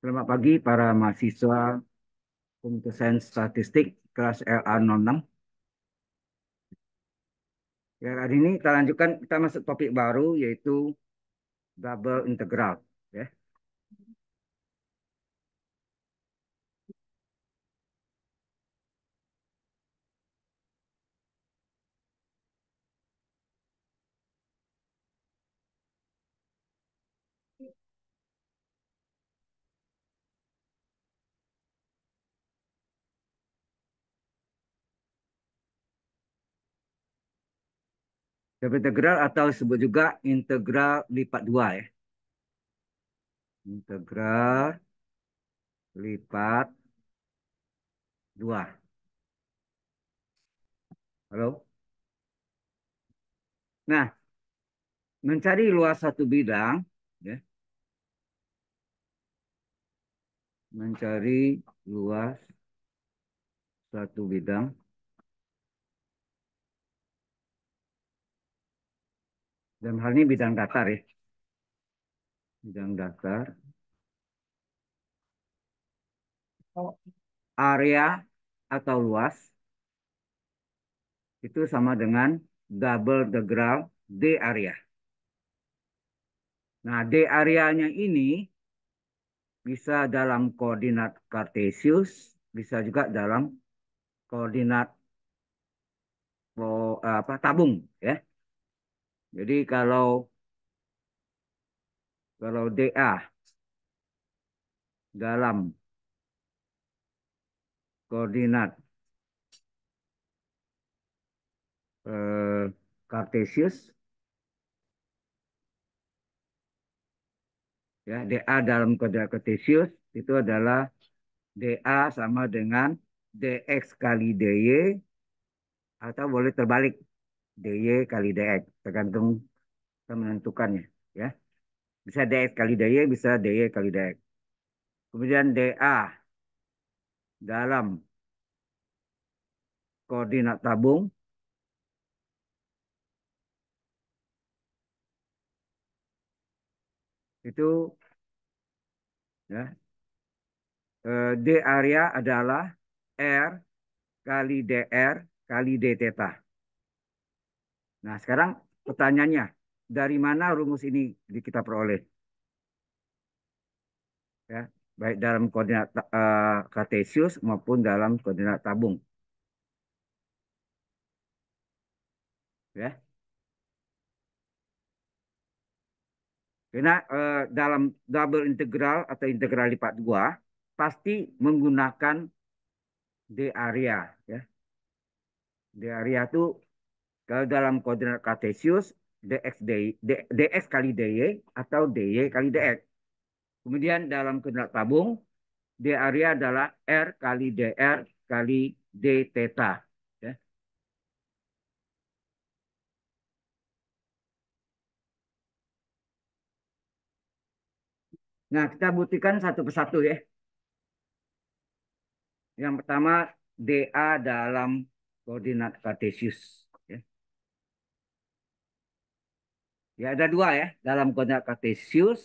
Selamat pagi para mahasiswa Komite Sains Statistik kelas LA06. Ya, hari ini kita lanjutkan, kita masuk topik baru yaitu double integral. Dapat integral atau disebut juga integral lipat dua ya. Integral lipat dua. Halo? Nah, mencari luas satu bidang, ya. mencari luas satu bidang Dan hal ini bidang datar ya. Bidang datar. Area atau luas itu sama dengan double integral D area. Nah, D areanya ini bisa dalam koordinat kartesius, bisa juga dalam koordinat eh, apa tabung ya jadi kalau kalau DA dalam koordinat eh, ya DA dalam koordinat Kartesius itu adalah DA sama dengan DX kali DY atau boleh terbalik dy kali dx tergantung kita menentukannya ya bisa dx kali dy bisa dy kali dx kemudian da dalam koordinat tabung itu ya e, d area adalah r kali dr kali d theta Nah, sekarang pertanyaannya, dari mana rumus ini kita peroleh? Ya, baik dalam koordinat uh, maupun dalam koordinat tabung. Ya. Karena uh, dalam double integral atau integral lipat dua pasti menggunakan d area ya. D area itu kalau dalam koordinat Cartesius, dx, dy, dx kali dy atau dy kali dx. Kemudian dalam koordinat tabung, d area adalah r kali dr kali d theta. Ya. Nah, kita buktikan satu persatu ya. Yang pertama, DA dalam koordinat Cartesius. Ya ada dua ya dalam konteks katesius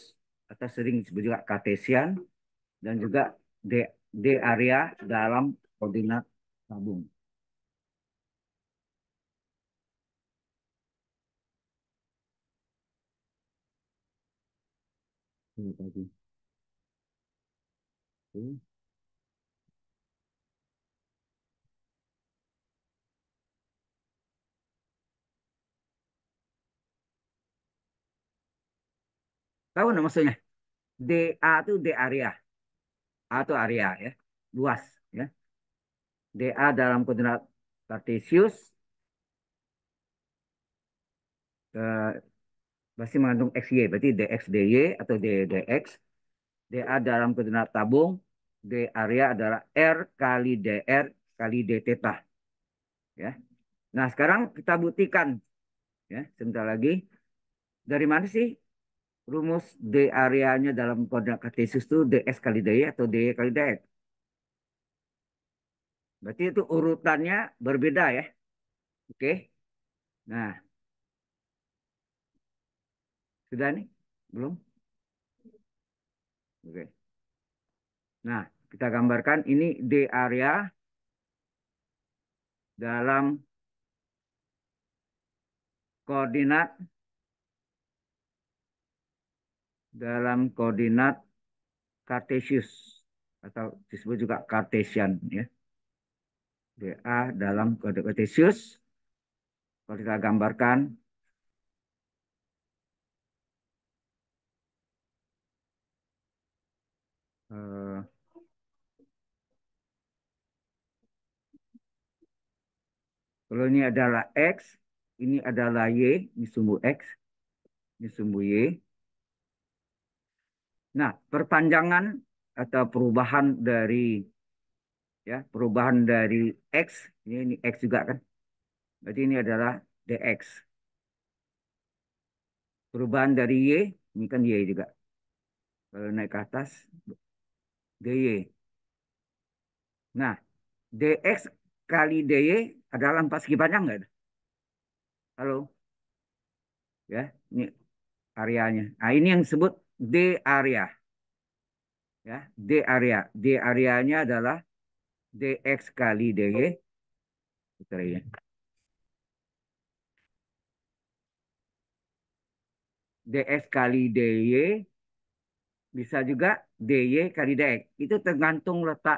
atau sering disebut juga katesian dan juga D, D area dalam koordinat tabung. Ini tadi. Oke. Tahu nggak maksudnya? DA itu D area. A itu area ya, luas ya. DA dalam koordinat kartesius Uh, pasti mengandung XY, berarti DX DY atau ddx DA dalam koordinat tabung, D area adalah R kali DR kali D theta. Ya. Nah, sekarang kita buktikan ya, sebentar lagi dari mana sih rumus D areanya dalam koordinat kartesius itu DS kali DY atau DY kali DX. Berarti itu urutannya berbeda ya. Oke. Nah. Sudah nih? Belum? Oke. Nah, kita gambarkan ini D area dalam koordinat dalam koordinat Cartesius atau disebut juga Cartesian ya. DA dalam koordinat Cartesius kalau kita gambarkan uh, kalau ini adalah X, ini adalah Y, ini sumbu X, ini sumbu Y. Nah, perpanjangan atau perubahan dari ya, perubahan dari x ini, ini x juga kan. Berarti ini adalah dx. Perubahan dari y, ini kan y juga. Kalau naik ke atas dy. Nah, dx kali dy adalah empat segi panjang enggak? Halo. Ya, ini areanya. Nah, ini yang disebut D area. Ya, D area. D areanya adalah DX kali DY. Ya. DX kali DY. Bisa juga DY kali DX. Itu tergantung letak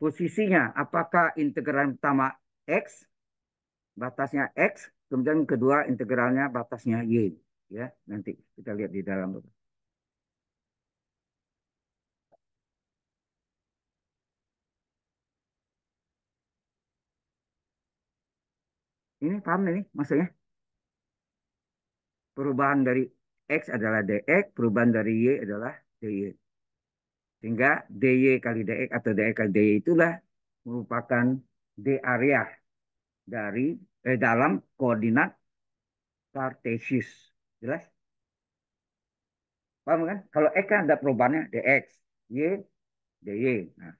posisinya. Apakah integral pertama X, batasnya X, kemudian kedua integralnya batasnya Y. Ya, nanti kita lihat di dalam. Ini paham ini maksudnya? Perubahan dari X adalah DX, perubahan dari Y adalah DY. Sehingga DY kali DX atau DX kali DY itulah merupakan D area dari eh, dalam koordinat Cartesius. Jelas? Paham kan? Kalau X kan ada perubahannya DX, Y, DY. Nah,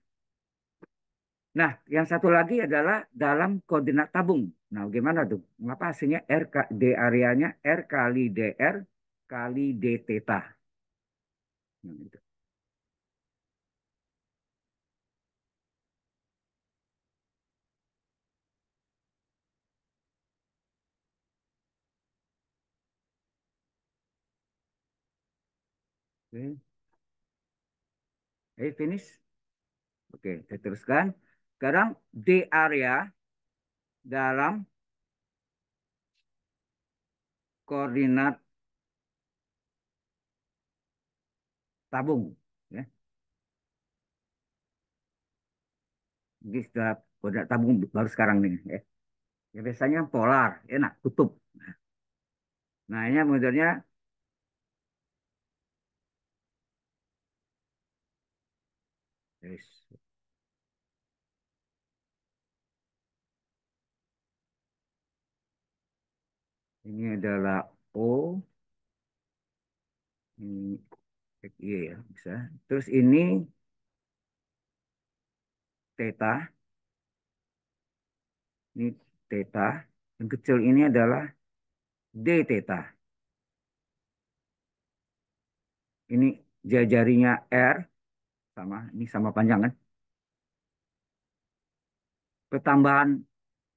Nah, yang satu lagi adalah dalam koordinat tabung. Nah, gimana tuh? mengapa hasilnya R D areanya R kali DR kali D theta. Nah, itu. Oke. Okay. Hey, finish. Oke, okay, saya teruskan. Sekarang di area dalam koordinat tabung. Ya. Ini sudah koordinat tabung baru sekarang nih. Ya. ya biasanya polar, enak, kutub. Nah ini modelnya Ini adalah O. Ini cek Y e ya, bisa. Terus ini theta. Ini theta. Yang kecil ini adalah D theta. Ini jajarinya R. Sama, ini sama panjang kan? Ketambahan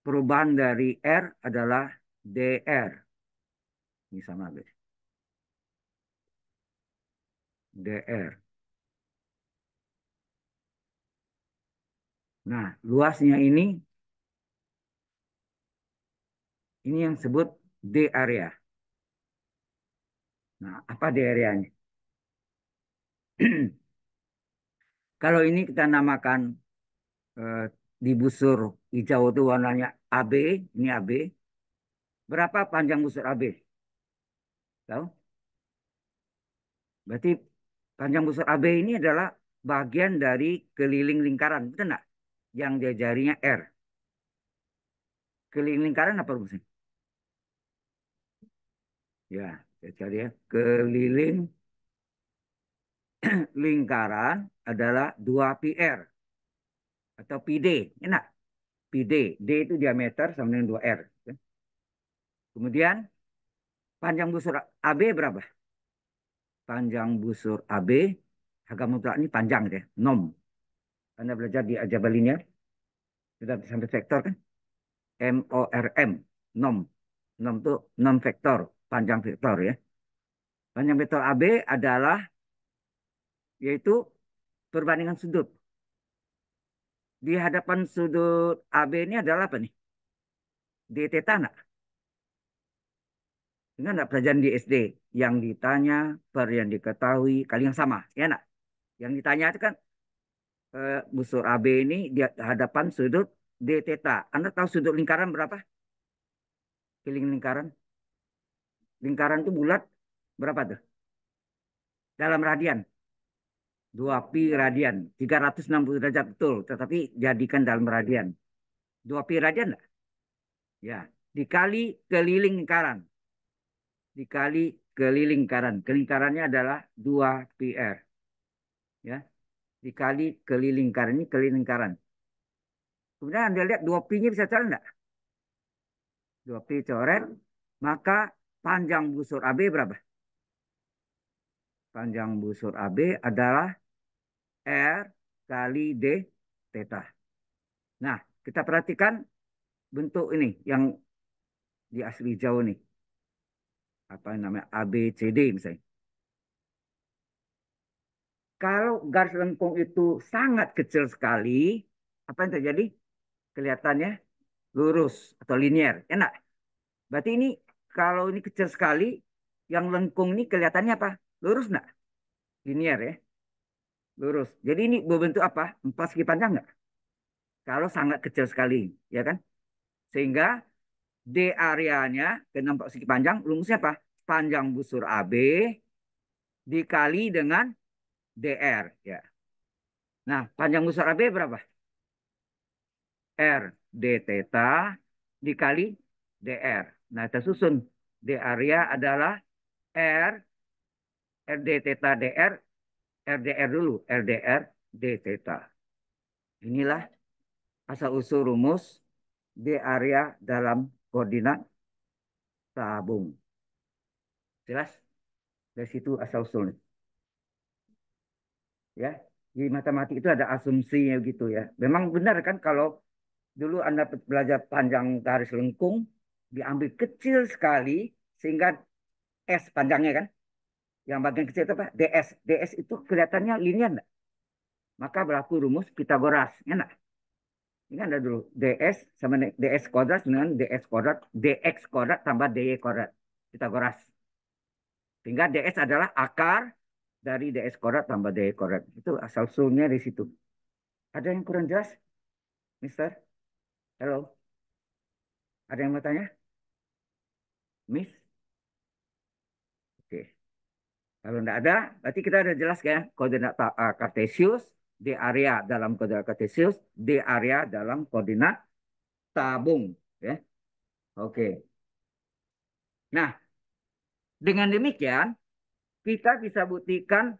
perubahan dari R adalah DR. Ini sama guys. DR. Nah, luasnya ini ini yang sebut D area. Nah, apa D areanya? Kalau ini kita namakan eh, di busur hijau itu warnanya AB, ini AB. Berapa panjang busur AB? Tahu? Berarti panjang busur AB ini adalah bagian dari keliling lingkaran, betul nggak? Yang diajarinya R. Keliling lingkaran apa rumusnya? Ya, saya cari ya. Keliling lingkaran adalah 2PR atau PD. Enak. PD. D itu diameter sama dengan 2R. Ya. Kemudian Panjang busur AB berapa? Panjang busur AB, harga mutlak ini panjang deh, nom. Anda belajar di ajabah linear, ya. sudah sampai vektor kan? M O R M, nom. Nom itu nom vektor, panjang vektor ya. Panjang vektor AB adalah yaitu perbandingan sudut. Di hadapan sudut AB ini adalah apa nih? DT tanah. Dengan nggak pelajaran di SD? Yang ditanya per yang diketahui kali yang sama. Ya nak, Yang ditanya itu kan eh, busur AB ini di hadapan sudut D theta. Anda tahu sudut lingkaran berapa? Keliling lingkaran. Lingkaran itu bulat berapa tuh? Dalam radian. 2 pi radian. 360 derajat betul. Tetapi jadikan dalam radian. 2 pi radian enggak? Ya. Dikali keliling lingkaran dikali kelilingkaran. lingkaran. Kelingkarannya adalah 2PR. Ya. Dikali kelilingkaran lingkaran. Ini kelilingkaran. lingkaran. Kemudian Anda lihat 2P-nya bisa coret enggak? 2P coret. Maka panjang busur AB berapa? Panjang busur AB adalah R kali D theta. Nah, kita perhatikan bentuk ini yang di asli jauh nih apa namanya ABCD misalnya. Kalau garis lengkung itu sangat kecil sekali, apa yang terjadi? Kelihatannya lurus atau linier. Enak. Berarti ini kalau ini kecil sekali, yang lengkung ini kelihatannya apa? Lurus enggak? Linier ya. Lurus. Jadi ini berbentuk apa? Empat segi panjang enggak? Kalau sangat kecil sekali, ya kan? Sehingga D areanya dengan empat segi panjang lurusnya apa? panjang busur AB dikali dengan DR ya. Nah, panjang busur AB berapa? R d theta dikali DR. Nah, kita susun d area adalah R R d theta DR RDR dulu, RDR d theta. Inilah asal usul rumus d area dalam koordinat tabung. Jelas? Dari situ asal usulnya. Ya, di matematik itu ada asumsinya gitu ya. Memang benar kan kalau dulu Anda belajar panjang garis lengkung, diambil kecil sekali sehingga S panjangnya kan. Yang bagian kecil itu apa? DS. DS itu kelihatannya linear enggak? Maka berlaku rumus Pitagoras. Enak. Ini kan ada dulu DS sama DS kuadrat dengan DS kuadrat, DX kuadrat tambah DY kuadrat. pythagoras sehingga DS adalah akar dari DS korat tambah DS korat. Itu asal sulnya di situ. Ada yang kurang jelas? Mister? Halo? Ada yang mau tanya? Miss? Oke. Kalau tidak ada, berarti kita ada jelas ya. Koordinat kartesius, ah, ah, di area dalam koordinat kartesius, di area dalam koordinat tabung. Ya. Oke. Nah, dengan demikian, kita bisa buktikan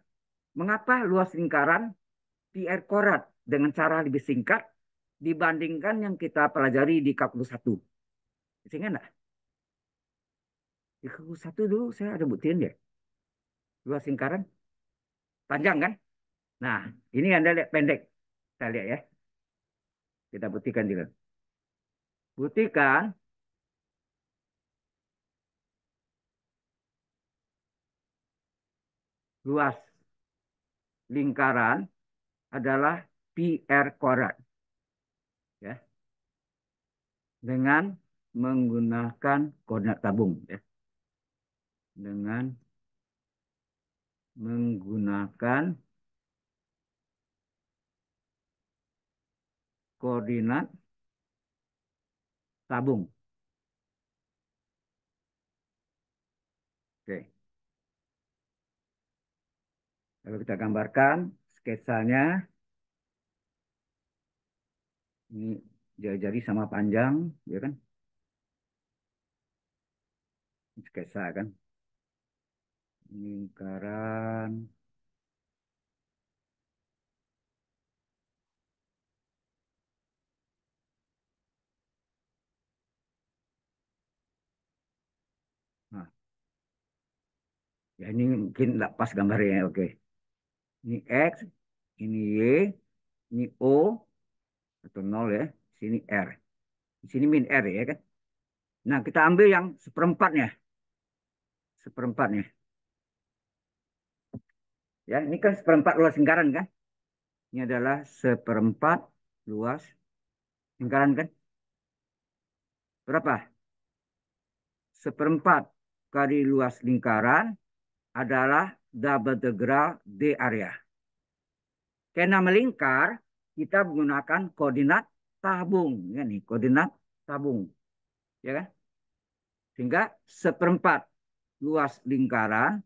mengapa luas lingkaran PR korat dengan cara lebih singkat dibandingkan yang kita pelajari di kalkulus 1. Sehingga enggak? Di kalkulus 1 dulu saya ada buktiin ya. Luas lingkaran panjang kan? Nah, ini Anda lihat pendek. Kita lihat ya. Kita buktikan juga. Buktikan luas lingkaran adalah PR korat. Ya. Dengan menggunakan koordinat tabung. Ya. Dengan menggunakan koordinat tabung. Oke kalau kita gambarkan sketsanya. Ini jari-jari sama panjang, ya kan? sketsa kan? Ini lingkaran. Nah. ya ini mungkin tidak pas gambarnya oke ini X, ini Y, ini O, atau nol ya, sini R. Di sini min R ya kan. Nah, kita ambil yang seperempatnya. Seperempatnya. Ya, ini kan seperempat luas lingkaran kan? Ini adalah seperempat luas lingkaran kan? Berapa? Seperempat kali luas lingkaran adalah degral D area. Karena melingkar, kita menggunakan koordinat tabung. Ya nih, koordinat tabung. Ya kan? Sehingga seperempat luas lingkaran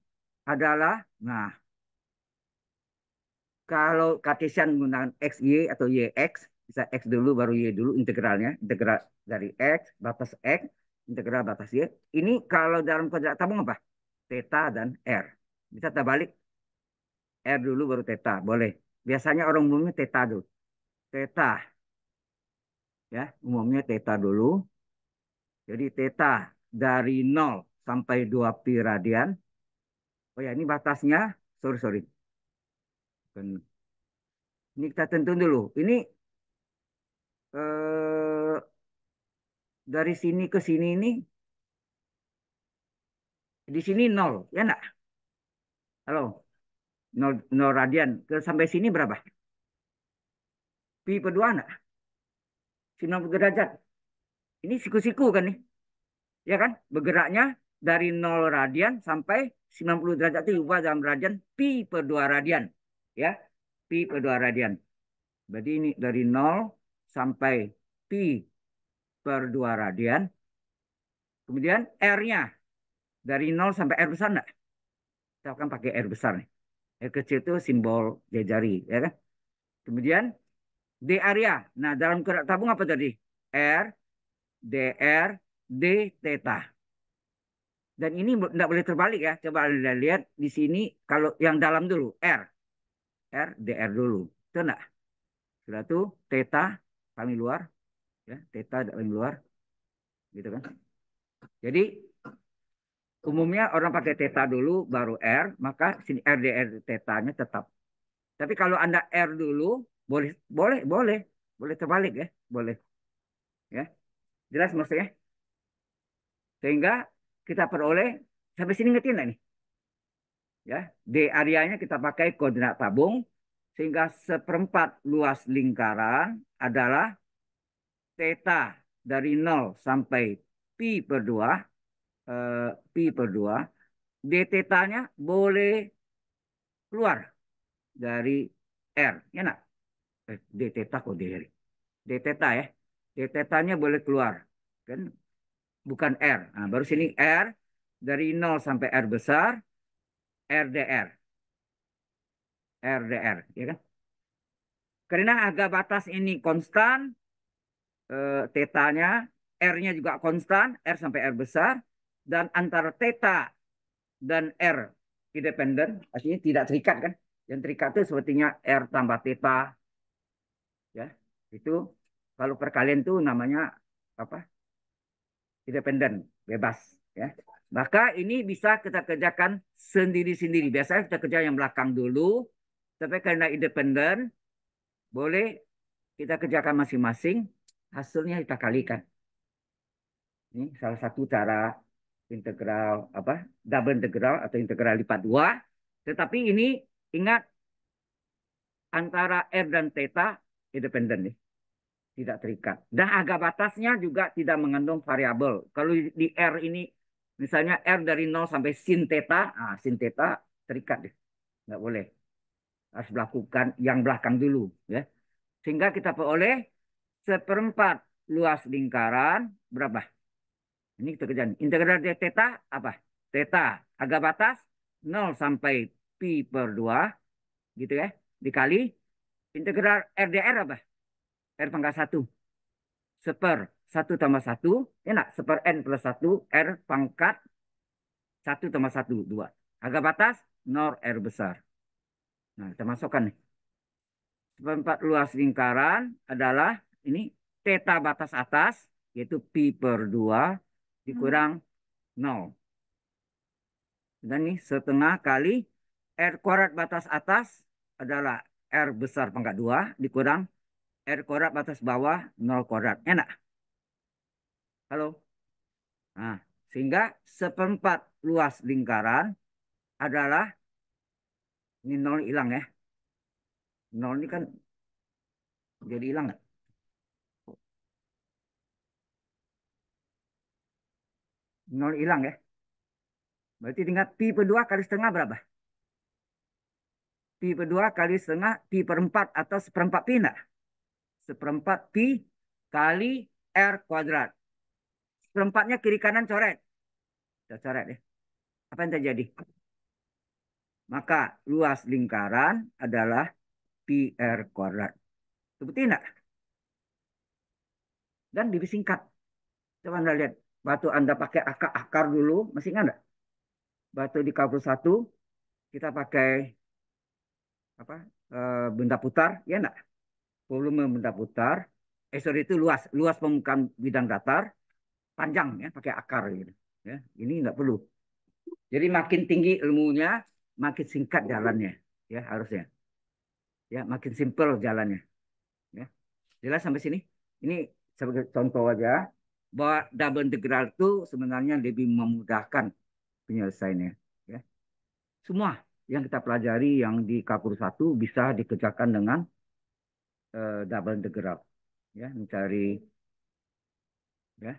adalah, nah, kalau kartesian menggunakan x y atau y x bisa X dulu baru Y dulu integralnya. Integral dari X, batas X, integral batas Y. Ini kalau dalam kuadrat tabung apa? Theta dan R bisa terbalik R dulu baru teta boleh biasanya orang umumnya teta dulu teta ya umumnya teta dulu jadi teta dari 0 sampai 2 pi radian oh ya ini batasnya sorry sorry ini kita tentu dulu ini eh, dari sini ke sini ini di sini nol ya enggak Halo. 0, 0 radian. Ke, sampai sini berapa? Pi per 2 anak? 90 derajat. Ini siku-siku kan nih. Ya kan? Bergeraknya dari 0 radian sampai 90 derajat itu diubah dalam radian pi per 2 radian. Ya. Pi per 2 radian. Berarti ini dari 0 sampai pi per 2 radian. Kemudian R-nya dari 0 sampai R besar enggak? misalkan pakai R besar nih. R kecil itu simbol jari, ya kan? Kemudian D area. Nah, dalam gerak tabung apa tadi? R, DR, D, theta. Dan ini tidak boleh terbalik ya. Coba Anda lihat di sini kalau yang dalam dulu R. R, DR dulu. Itu enggak? Sudah tuh theta kami luar ya, theta kami luar. Gitu kan? Jadi Umumnya orang pakai theta dulu baru R, maka sini R DR tetanya tetap. Tapi kalau Anda R dulu, boleh boleh boleh, boleh terbalik ya, boleh. Ya. Jelas maksudnya? Sehingga kita peroleh sampai sini ngerti nih? Ya, D areanya kita pakai koordinat tabung sehingga seperempat luas lingkaran adalah theta dari 0 sampai pi per 2 P per 2, d tetanya boleh keluar dari R. Ya nak? Eh, d teta kok dari? D teta ya. D tetanya boleh keluar. Kan? Bukan R. Nah, baru sini R. Dari 0 sampai R besar. RDR. RDR. Ya kan? Karena agak batas ini konstan. Eh, tetanya. R-nya juga konstan. R sampai R besar dan antara theta dan R independen, artinya tidak terikat kan? Yang terikat itu sepertinya R tambah theta. Ya, itu kalau perkalian itu namanya apa? Independen, bebas, ya. Maka ini bisa kita kerjakan sendiri-sendiri. Biasanya kita kerja yang belakang dulu, tapi karena independen, boleh kita kerjakan masing-masing, hasilnya kita kalikan. Ini salah satu cara integral apa double integral atau integral lipat dua. Tetapi ini ingat antara r dan theta independen nih, tidak terikat. Dan agak batasnya juga tidak mengandung variabel. Kalau di r ini misalnya r dari nol sampai sin theta, ah sin theta terikat deh, nggak boleh. Harus melakukan yang belakang dulu ya. Sehingga kita peroleh seperempat luas lingkaran berapa? Ini kita kerjain. Integral dari theta apa? Theta agak batas 0 sampai pi per 2 gitu ya. Dikali integral RDR apa? R pangkat 1. Seper 1 tambah 1. Enak. Seper N plus 1 R pangkat 1 tambah 1, 2. Agak batas 0 R besar. Nah kita masukkan nih. Seperempat luas lingkaran adalah ini teta batas atas yaitu pi per 2 dikurang 0. Dan nih setengah kali R kuadrat batas atas adalah R besar pangkat 2 dikurang R kuadrat batas bawah 0 kuadrat. Enak? Halo? Nah, sehingga seperempat luas lingkaran adalah ini nol hilang ya. Nol ini kan jadi hilang nggak? Nol hilang ya. Berarti tinggal pi per 2 kali setengah berapa? Pi per 2 kali setengah pi per 4 atau seperempat pi enggak? Seperempat pi kali R kuadrat. Seperempatnya kiri kanan coret. Kita coret ya. Apa yang terjadi? Maka luas lingkaran adalah pi R kuadrat. Seperti enggak? Dan lebih singkat. Coba Anda lihat. Batu Anda pakai akar-akar dulu, masih ingat enggak? Batu di kabel satu kita pakai apa e, benda putar, ya enggak? Volume benda putar, eh sorry itu luas, luas permukaan bidang datar, panjang ya, pakai akar gitu. Ya, ini enggak perlu. Jadi makin tinggi ilmunya, makin singkat jalannya, ya harusnya. Ya, makin simpel jalannya. Ya. Jelas sampai sini? Ini sebagai contoh aja bahwa double integral itu sebenarnya lebih memudahkan penyelesaiannya. Ya. Semua yang kita pelajari yang di kapur satu bisa dikerjakan dengan uh, double integral. Ya, mencari ya,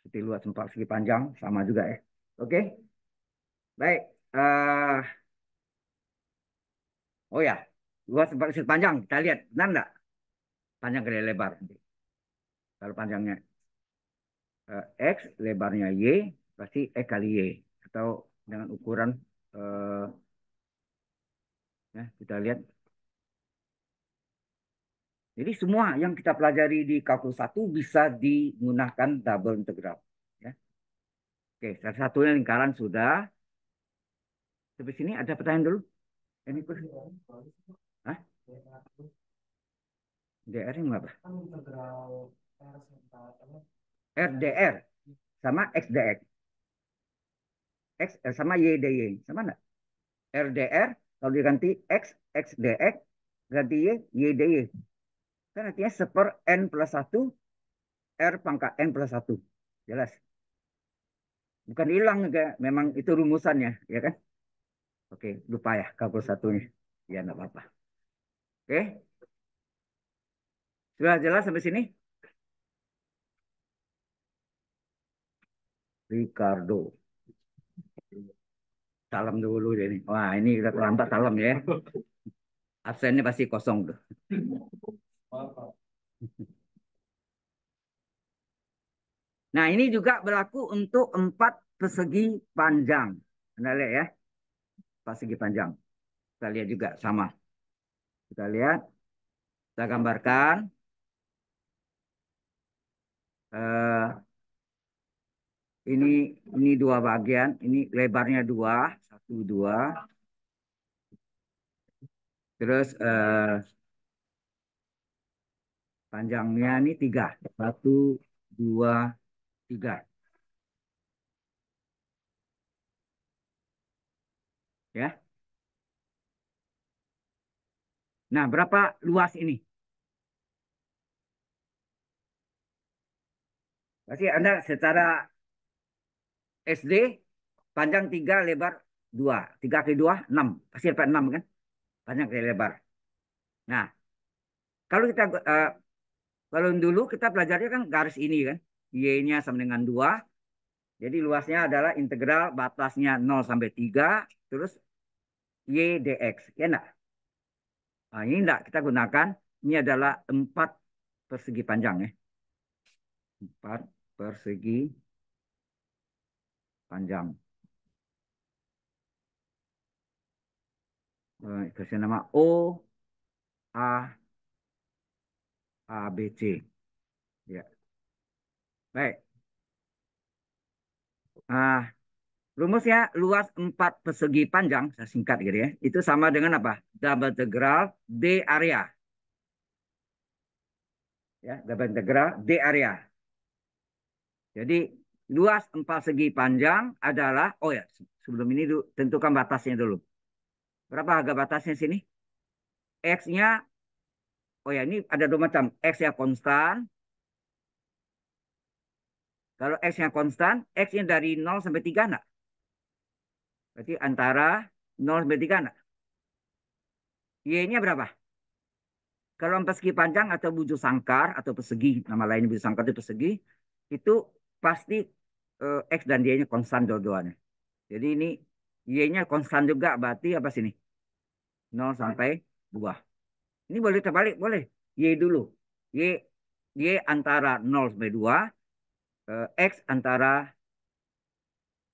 seperti luas empat segi panjang sama juga ya. Oke, baik. Uh, oh ya, luas empat segi panjang kita lihat benar Panjang kali ya, lebar. Kalau panjangnya uh, X, lebarnya Y, pasti E kali Y. Atau dengan ukuran, uh, ya, kita lihat. Jadi semua yang kita pelajari di kalkulus satu bisa digunakan double integral. Ya. Oke, satu satunya lingkaran sudah. Sampai sini ada pertanyaan dulu? Ini Hah? DR yang berapa? RDR sama XDX. X eh, sama YDY. Sama enggak? RDR kalau diganti X, XDX, ganti Y, YDY. Kan artinya seper N plus 1, R pangkat N plus 1. Jelas? Bukan hilang, enggak. memang itu rumusannya, ya kan? Oke, lupa ya kabel satunya. Ya, enggak apa-apa. Oke. Sudah jelas sampai sini? Ricardo. Salam dulu ini. Wah ini kita terlambat salam ya. Absennya pasti kosong tuh. Nah ini juga berlaku untuk empat persegi panjang. Anda lihat ya. empat Persegi panjang. Kita lihat juga sama. Kita lihat. Kita gambarkan. Uh, ini ini dua bagian ini lebarnya dua satu dua terus eh, panjangnya ini tiga satu dua tiga ya nah berapa luas ini pasti anda secara SD panjang 3, lebar 2. 3 kali 2, 6. Pasti dapat 6 kan? Panjang kali lebar. Nah, kalau kita uh, kalau dulu kita pelajarnya kan garis ini kan. Y-nya sama dengan 2. Jadi luasnya adalah integral batasnya 0 sampai 3. Terus Y dx. Ya enggak? Nah, ini enggak kita gunakan. Ini adalah 4 persegi panjang ya. 4 persegi panjang. Kasih eh, nama O, A, A, B, C. Ya. Baik. Ah, rumusnya luas 4 persegi panjang, saya singkat gitu ya. Itu sama dengan apa? Double integral D area. Ya, double integral D area. Jadi luas empat segi panjang adalah oh ya sebelum ini tentukan batasnya dulu. Berapa harga batasnya sini? X-nya oh ya ini ada dua macam, X nya konstan. Kalau X nya konstan, X-nya dari 0 sampai 3 enggak? Berarti antara 0 sampai 3 enggak? Y-nya berapa? Kalau empat segi panjang atau bujur sangkar atau persegi, nama lain bujur sangkar itu persegi, itu pasti uh, X dan Y-nya konstan dua-duanya. Jadi ini Y-nya konstan juga berarti apa sini? 0 sampai 2. Ini boleh terbalik, boleh. Y dulu. Y, y antara 0 sampai 2. Uh, eh, X antara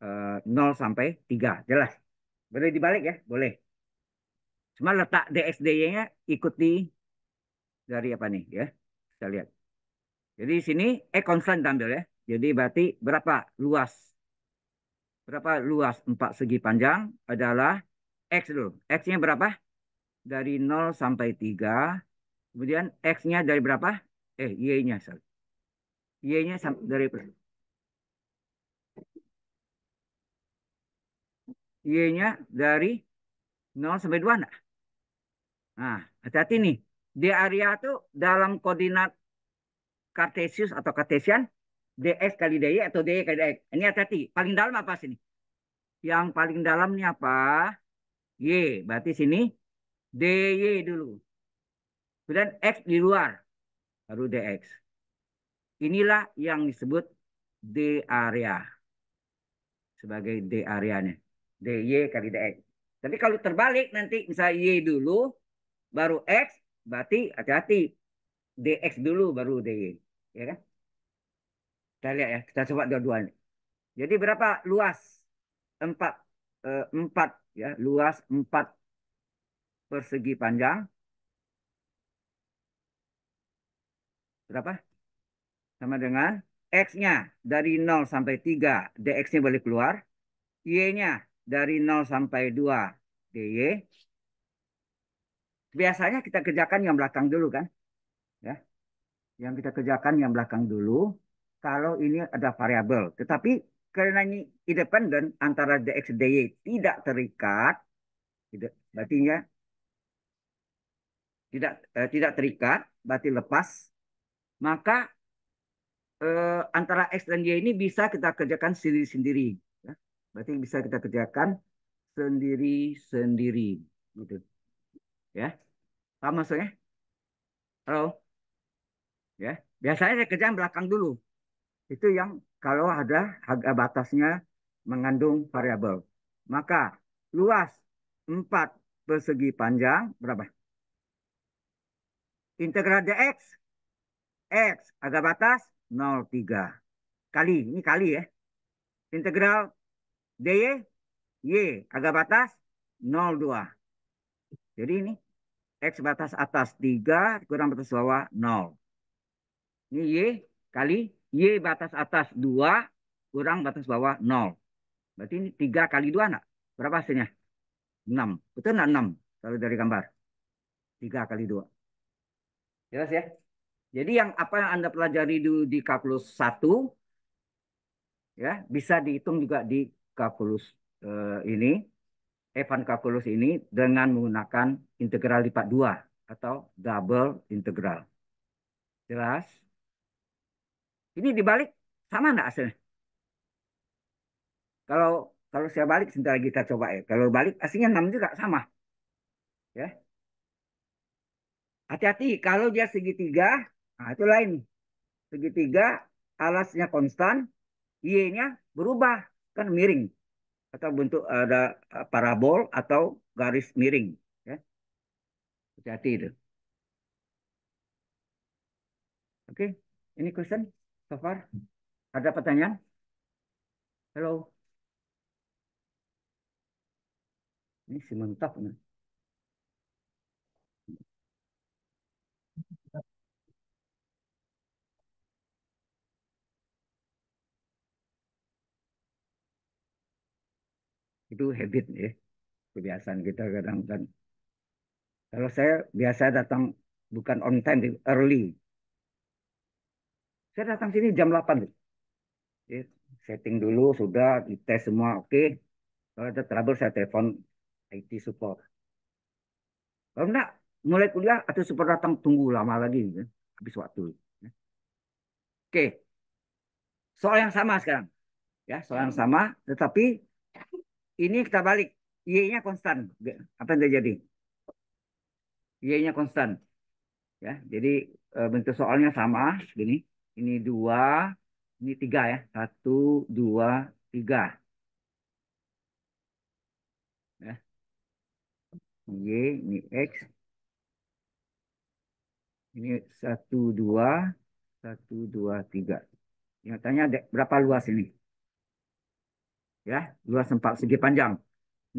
uh, eh, 0 sampai 3. Jelas. Boleh dibalik ya? Boleh. Cuma letak dx dy-nya ikuti dari apa nih ya. Kita lihat. Jadi sini E konstan tampil ya. Jadi berarti berapa luas? Berapa luas empat segi panjang adalah X dulu. X-nya berapa? Dari 0 sampai 3. Kemudian X-nya dari berapa? Eh, Y-nya. Y-nya dari Y-nya dari 0 sampai 2 enggak? Nah, hati-hati nih. Di area itu dalam koordinat kartesius atau kartesian DX kali DY atau DY kali DX. Ini hati-hati. Paling dalam apa sini? Yang paling dalamnya apa? Y. Berarti sini DY dulu. Kemudian X di luar. Baru DX. Inilah yang disebut D area. Sebagai D areanya. DY kali DX. Tapi kalau terbalik nanti misalnya Y dulu. Baru X. Berarti hati-hati. DX dulu baru DY. Ya kan? Kita lihat ya, kita coba dua-duanya. Jadi berapa luas? Empat, eh, empat ya, luas empat persegi panjang. Berapa? Sama dengan X-nya dari 0 sampai 3, DX-nya boleh keluar. Y-nya dari 0 sampai 2, DY. Biasanya kita kerjakan yang belakang dulu kan. ya Yang kita kerjakan yang belakang dulu kalau ini ada variabel. Tetapi karena ini independen antara dx dy tidak terikat, tidak, berarti ya tidak eh, tidak terikat, berarti lepas, maka eh, antara x dan y ini bisa kita kerjakan sendiri-sendiri. Ya. Berarti bisa kita kerjakan sendiri-sendiri, gitu. Ya, apa maksudnya? Halo, ya. Biasanya saya kerjakan belakang dulu itu yang kalau ada harga batasnya mengandung variabel. Maka luas 4 persegi panjang berapa? Integral dx, x agak batas 0,3. Kali, ini kali ya. Integral dy, y agak batas 0,2. Jadi ini X batas atas 3, kurang batas bawah 0. Ini Y kali Y batas atas 2, kurang batas bawah 0. Berarti ini 3 kali 2 enggak? Berapa hasilnya? 6. Betul enggak 6 kalau dari gambar? 3 kali 2. Jelas ya? Jadi yang apa yang Anda pelajari di, di kalkulus 1 ya, bisa dihitung juga di kalkulus eh, ini, Evan kalkulus ini dengan menggunakan integral lipat 2 atau double integral. Jelas? Ini dibalik sama enggak hasilnya? Kalau kalau saya balik sebentar kita coba ya. Kalau balik aslinya 6 juga sama. Ya. Hati-hati kalau dia segitiga, nah itu lain. Segitiga alasnya konstan, y-nya berubah kan miring atau bentuk ada eh, parabol atau garis miring ya. Hati-hati itu. Oke, ini question? so far? Ada pertanyaan? Halo. Ini si mentah. Nih. itu habit ya kebiasaan kita kadang kadang kalau saya biasa datang bukan on time early saya datang sini jam 8. Jadi, setting dulu, sudah dites semua, oke. Kalau ada trouble saya telepon IT support. Kalau enggak, mulai kuliah atau support datang tunggu lama lagi. Ya. Habis waktu. Ya. Oke. Soal yang sama sekarang. Ya, soal yang sama. Tetapi ini kita balik. Y-nya konstan. Apa yang terjadi? Y-nya konstan. Ya, jadi eh, bentuk soalnya sama. Gini ini dua, ini tiga ya. Satu, dua, tiga. Ya. Y, ini X. Ini satu, dua, satu, dua, tiga. Yang tanya berapa luas ini? Ya, luas empat segi panjang.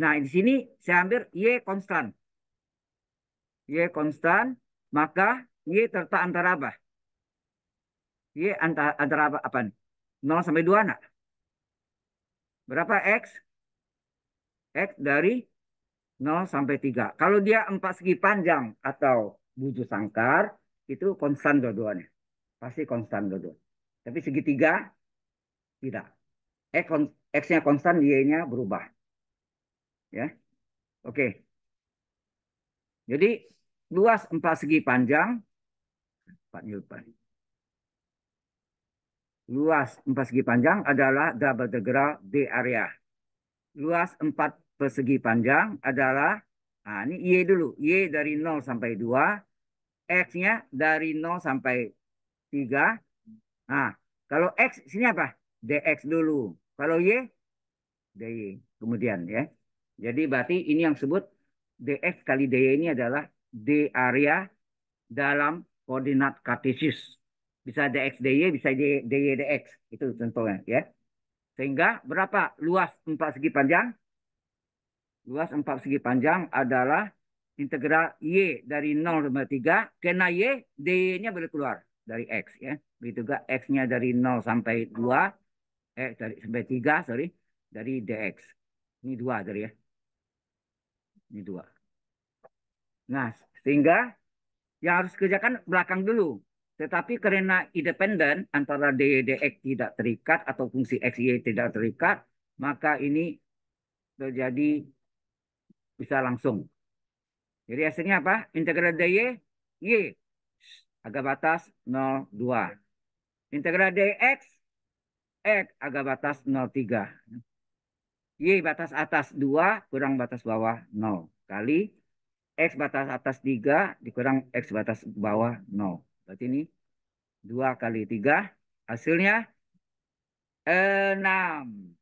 Nah, di sini saya ambil Y konstan. Y konstan, maka Y terletak antara apa? Y iya, antara, antara apa, apa nih? 0 sampai 2 anak. Berapa X? X dari 0 sampai 3. Kalau dia 4 segi panjang atau buju sangkar, itu konstan dua-duanya. Pasti konstan dua dua Tapi segitiga, tidak. X-nya konstan, Y-nya berubah. Ya, Oke. Okay. Jadi, luas 4 segi panjang, 4 newton. Luas empat segi panjang adalah double integral D area. Luas empat persegi panjang adalah, nah ini Y dulu. Y dari 0 sampai 2. X-nya dari 0 sampai 3. Nah, kalau X sini apa? DX dulu. Kalau Y, DY. Kemudian ya. Jadi berarti ini yang sebut DX kali DY ini adalah D area dalam koordinat kartesis bisa dx dy bisa dy dx itu contohnya ya sehingga berapa luas empat segi panjang luas empat segi panjang adalah integral y dari 0 sampai 3 kena y dy-nya boleh keluar dari x ya begitu juga x-nya dari 0 sampai 2 eh dari sampai 3 sorry dari dx ini dua dari ya ini dua nah sehingga yang harus kerjakan belakang dulu tetapi karena independen antara DYDX e tidak terikat atau fungsi XY tidak terikat, maka ini terjadi bisa langsung. Jadi hasilnya apa? Integral DY, Y. Agak batas 0, 2. Integral DX, X agak batas 0, 3. Y batas atas 2, kurang batas bawah 0. Kali X batas atas 3, dikurang X batas bawah 0. Berarti ini 2 kali 3. Hasilnya 6.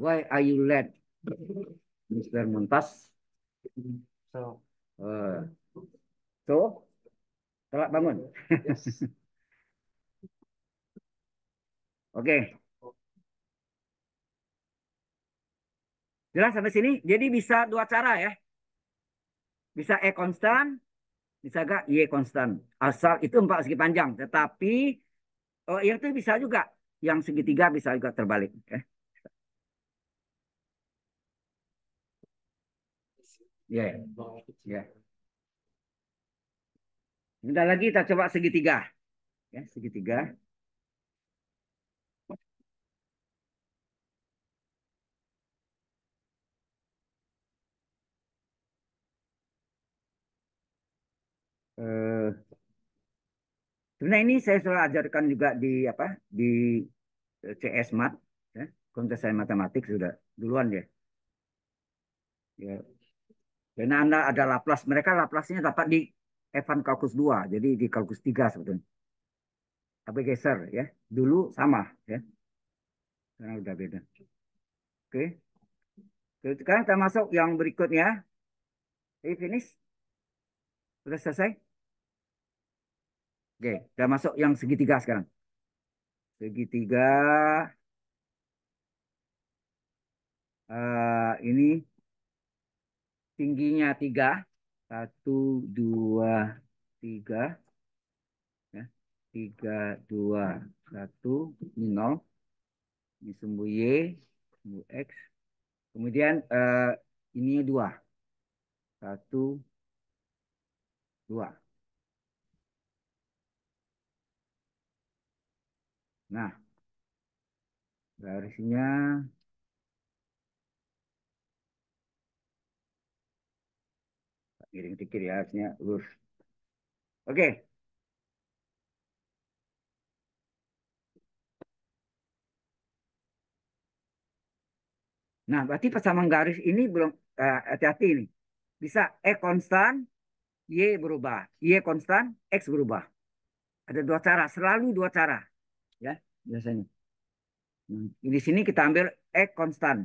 Why are you late, Mr. Montas? So, uh, so telat bangun. Yes. Oke. Okay. Jelas sampai sini? Jadi bisa dua cara ya. Bisa E konstan, bisa gak Y konstan. Asal itu empat segi panjang. Tetapi oh, yang itu bisa juga. Yang segitiga bisa juga terbalik. Ya. Ya. ya. Minta lagi kita coba segitiga. Ya, segitiga. sebenarnya eh, ini saya sudah ajarkan juga di apa di eh, CS Mat, ya, saya matematik sudah duluan ya. ya. Karena Anda ada Laplace, mereka Laplace-nya dapat di Evan kalkus 2, jadi di kalkus 3 sebetulnya. Tapi geser ya, dulu sama ya. Karena udah beda. Oke. Sekarang kita masuk yang berikutnya. Ini finish. Sudah selesai? Oke, kita masuk yang segitiga sekarang. Segitiga. Uh, ini tingginya tiga. Satu, dua, tiga. Ya. Tiga, dua, satu. nol. Ini sumbu Y. Sumbu X. Kemudian uh, ininya dua. Satu, dua. Nah, garisnya miring dikit ya, harusnya lurus. Oke. Nah, berarti pasangan garis ini belum eh, hati-hati eh, ini. Bisa E konstan, Y berubah. Y konstan, X berubah. Ada dua cara, selalu dua cara biasanya. Nah, di sini kita ambil E konstan.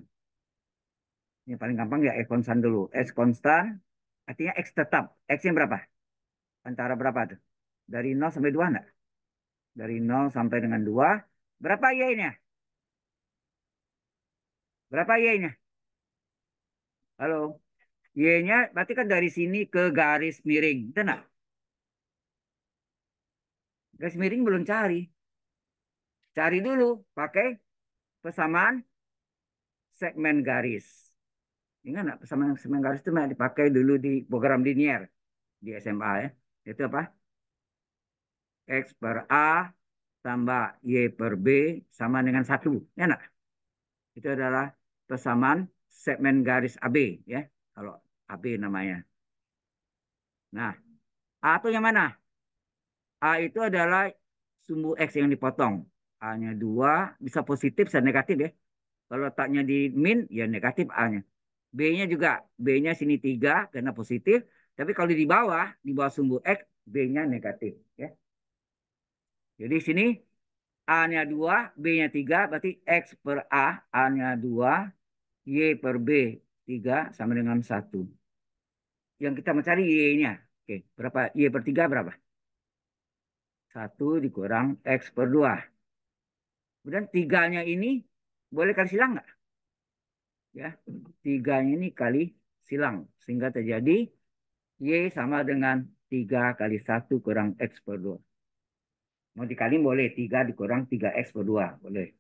Ini paling gampang ya E konstan dulu. S konstan artinya X tetap. x yang berapa? Antara berapa tuh? Dari 0 sampai 2 enggak? Dari 0 sampai dengan 2. Berapa Y-nya? Berapa Y-nya? Halo? Y-nya berarti kan dari sini ke garis miring. tenang Garis miring belum cari. Cari dulu pakai persamaan segmen garis. Ingat nggak persamaan segmen garis itu yang dipakai dulu di program linear di SMA ya. Itu apa? X per A tambah Y per B sama dengan satu. Enak. Ya itu adalah persamaan segmen garis AB ya. Kalau AB namanya. Nah, A itu yang mana? A itu adalah sumbu X yang dipotong. A-nya 2, bisa positif, bisa negatif ya. Kalau letaknya di min, ya negatif A-nya. B-nya juga, B-nya sini 3 karena positif. Tapi kalau di bawah, di bawah sumbu X, B-nya negatif. ya. Jadi sini A-nya 2, B-nya 3, berarti X per A, A-nya 2, Y per B 3 sama dengan 1. Yang kita mencari Y-nya. Oke, berapa Y per 3 berapa? 1 dikurang X per 2. Kemudian tiganya ini boleh kali silang nggak? Ya, tiganya ini kali silang. Sehingga terjadi Y sama dengan tiga kali satu kurang X per dua. Mau dikali boleh tiga dikurang tiga x per dua Boleh.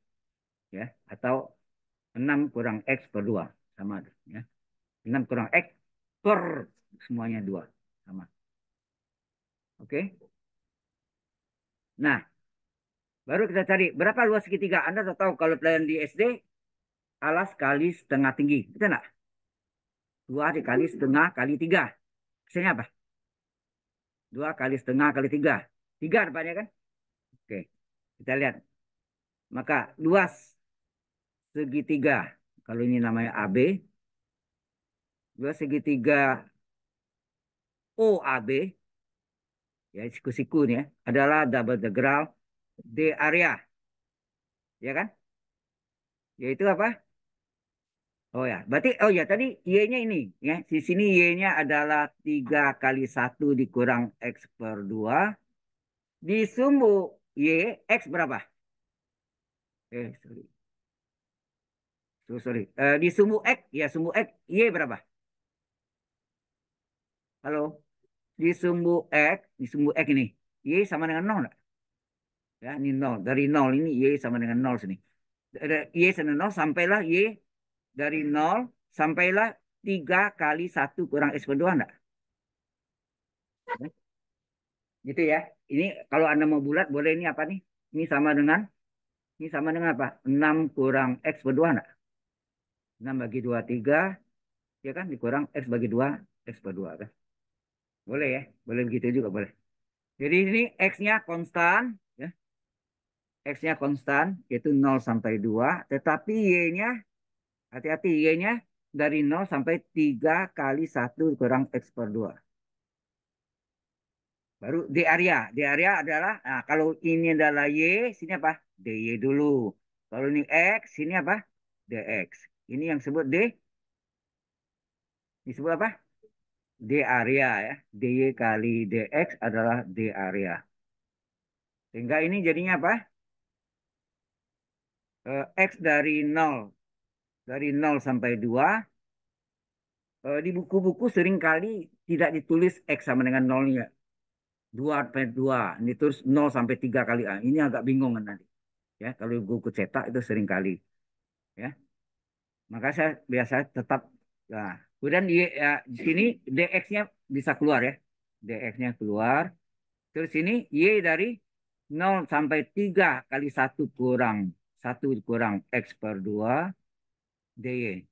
Ya, atau enam kurang X per dua Sama. Ya. enam kurang X per semuanya dua Sama. Oke. Okay? Nah, Baru kita cari berapa luas segitiga. Anda tahu kalau pelajaran di SD alas kali setengah tinggi. Betul enggak? Dua dikali setengah kali tiga. Hasilnya apa? Dua kali setengah kali tiga. Tiga depannya kan? Oke. Kita lihat. Maka luas segitiga. Kalau ini namanya AB. Luas segitiga OAB. Ya, siku-siku nih ya. Adalah double integral D area. Ya kan? Yaitu apa? Oh ya, berarti oh ya tadi Y-nya ini ya. Di sini Y-nya adalah 3 kali 1 dikurang X per 2. Di sumbu Y, X berapa? Eh, sorry. Tuh, sorry. Uh, di sumbu X, ya sumbu X, Y berapa? Halo? Di sumbu X, di sumbu X ini. Y sama dengan 0 enggak? Ya, ini nol Dari nol ini Y sama dengan nol sini. Y sama nol sampailah Y dari nol sampailah tiga kali satu kurang X per 2 enggak? Ya, gitu ya. Ini kalau Anda mau bulat boleh ini apa nih? Ini sama dengan ini sama dengan apa? 6 kurang X per 2 enggak? 6 bagi dua tiga Ya kan? Dikurang X bagi 2, X per 2 kan? Boleh ya? Boleh begitu juga boleh. Jadi ini X-nya konstan. X-nya konstan, yaitu 0 sampai 2. Tetapi Y-nya, hati-hati Y-nya dari 0 sampai 3 kali 1 kurang X per 2. Baru di area. Di area adalah, nah, kalau ini adalah Y, sini apa? DY dulu. Kalau ini X, sini apa? DX. Ini yang sebut D. ini Disebut apa? D area ya. DY kali DX adalah D area. Sehingga ini jadinya apa? uh, X dari 0. Dari 0 sampai 2. Uh, eh, di buku-buku seringkali tidak ditulis X sama dengan 0-nya. 2 sampai 2. Ini terus 0 sampai 3 kali. A. Ah, ini agak bingung kan nanti. Ya, kalau buku cetak itu seringkali. Ya. Maka saya biasa tetap. Nah, kemudian di, ya, di sini DX-nya bisa keluar ya. DX-nya keluar. Terus ini Y dari 0 sampai 3 kali 1 kurang 1 kurang X per 2 DY.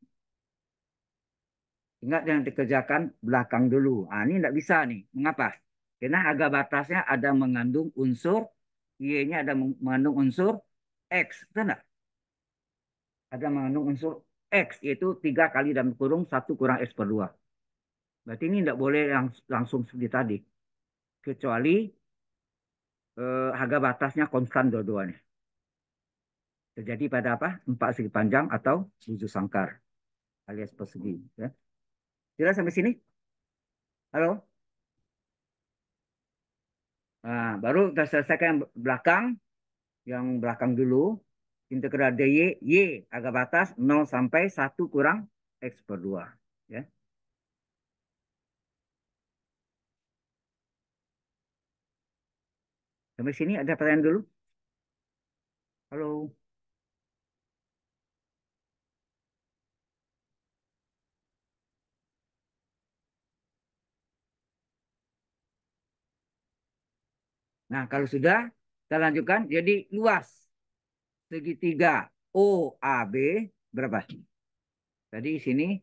Ingat yang dikerjakan belakang dulu. Nah, ini tidak bisa nih. Mengapa? Karena harga batasnya ada mengandung unsur. Y-nya ada mengandung unsur X. tidak? Ada mengandung unsur X. Yaitu 3 kali dalam kurung 1 kurang X per 2. Berarti ini tidak boleh lang langsung seperti tadi. Kecuali eh, harga batasnya konstan dua-duanya terjadi pada apa? Empat segi panjang atau tujuh sangkar alias persegi. Ya. Jelas sampai sini? Halo? Nah, baru kita selesaikan yang belakang. Yang belakang dulu. Integral dy, y agak batas 0 sampai 1 kurang x per 2. Ya. Sampai sini ada pertanyaan dulu? Halo? Nah, kalau sudah, kita lanjutkan. Jadi luas segitiga OAB berapa? Tadi sini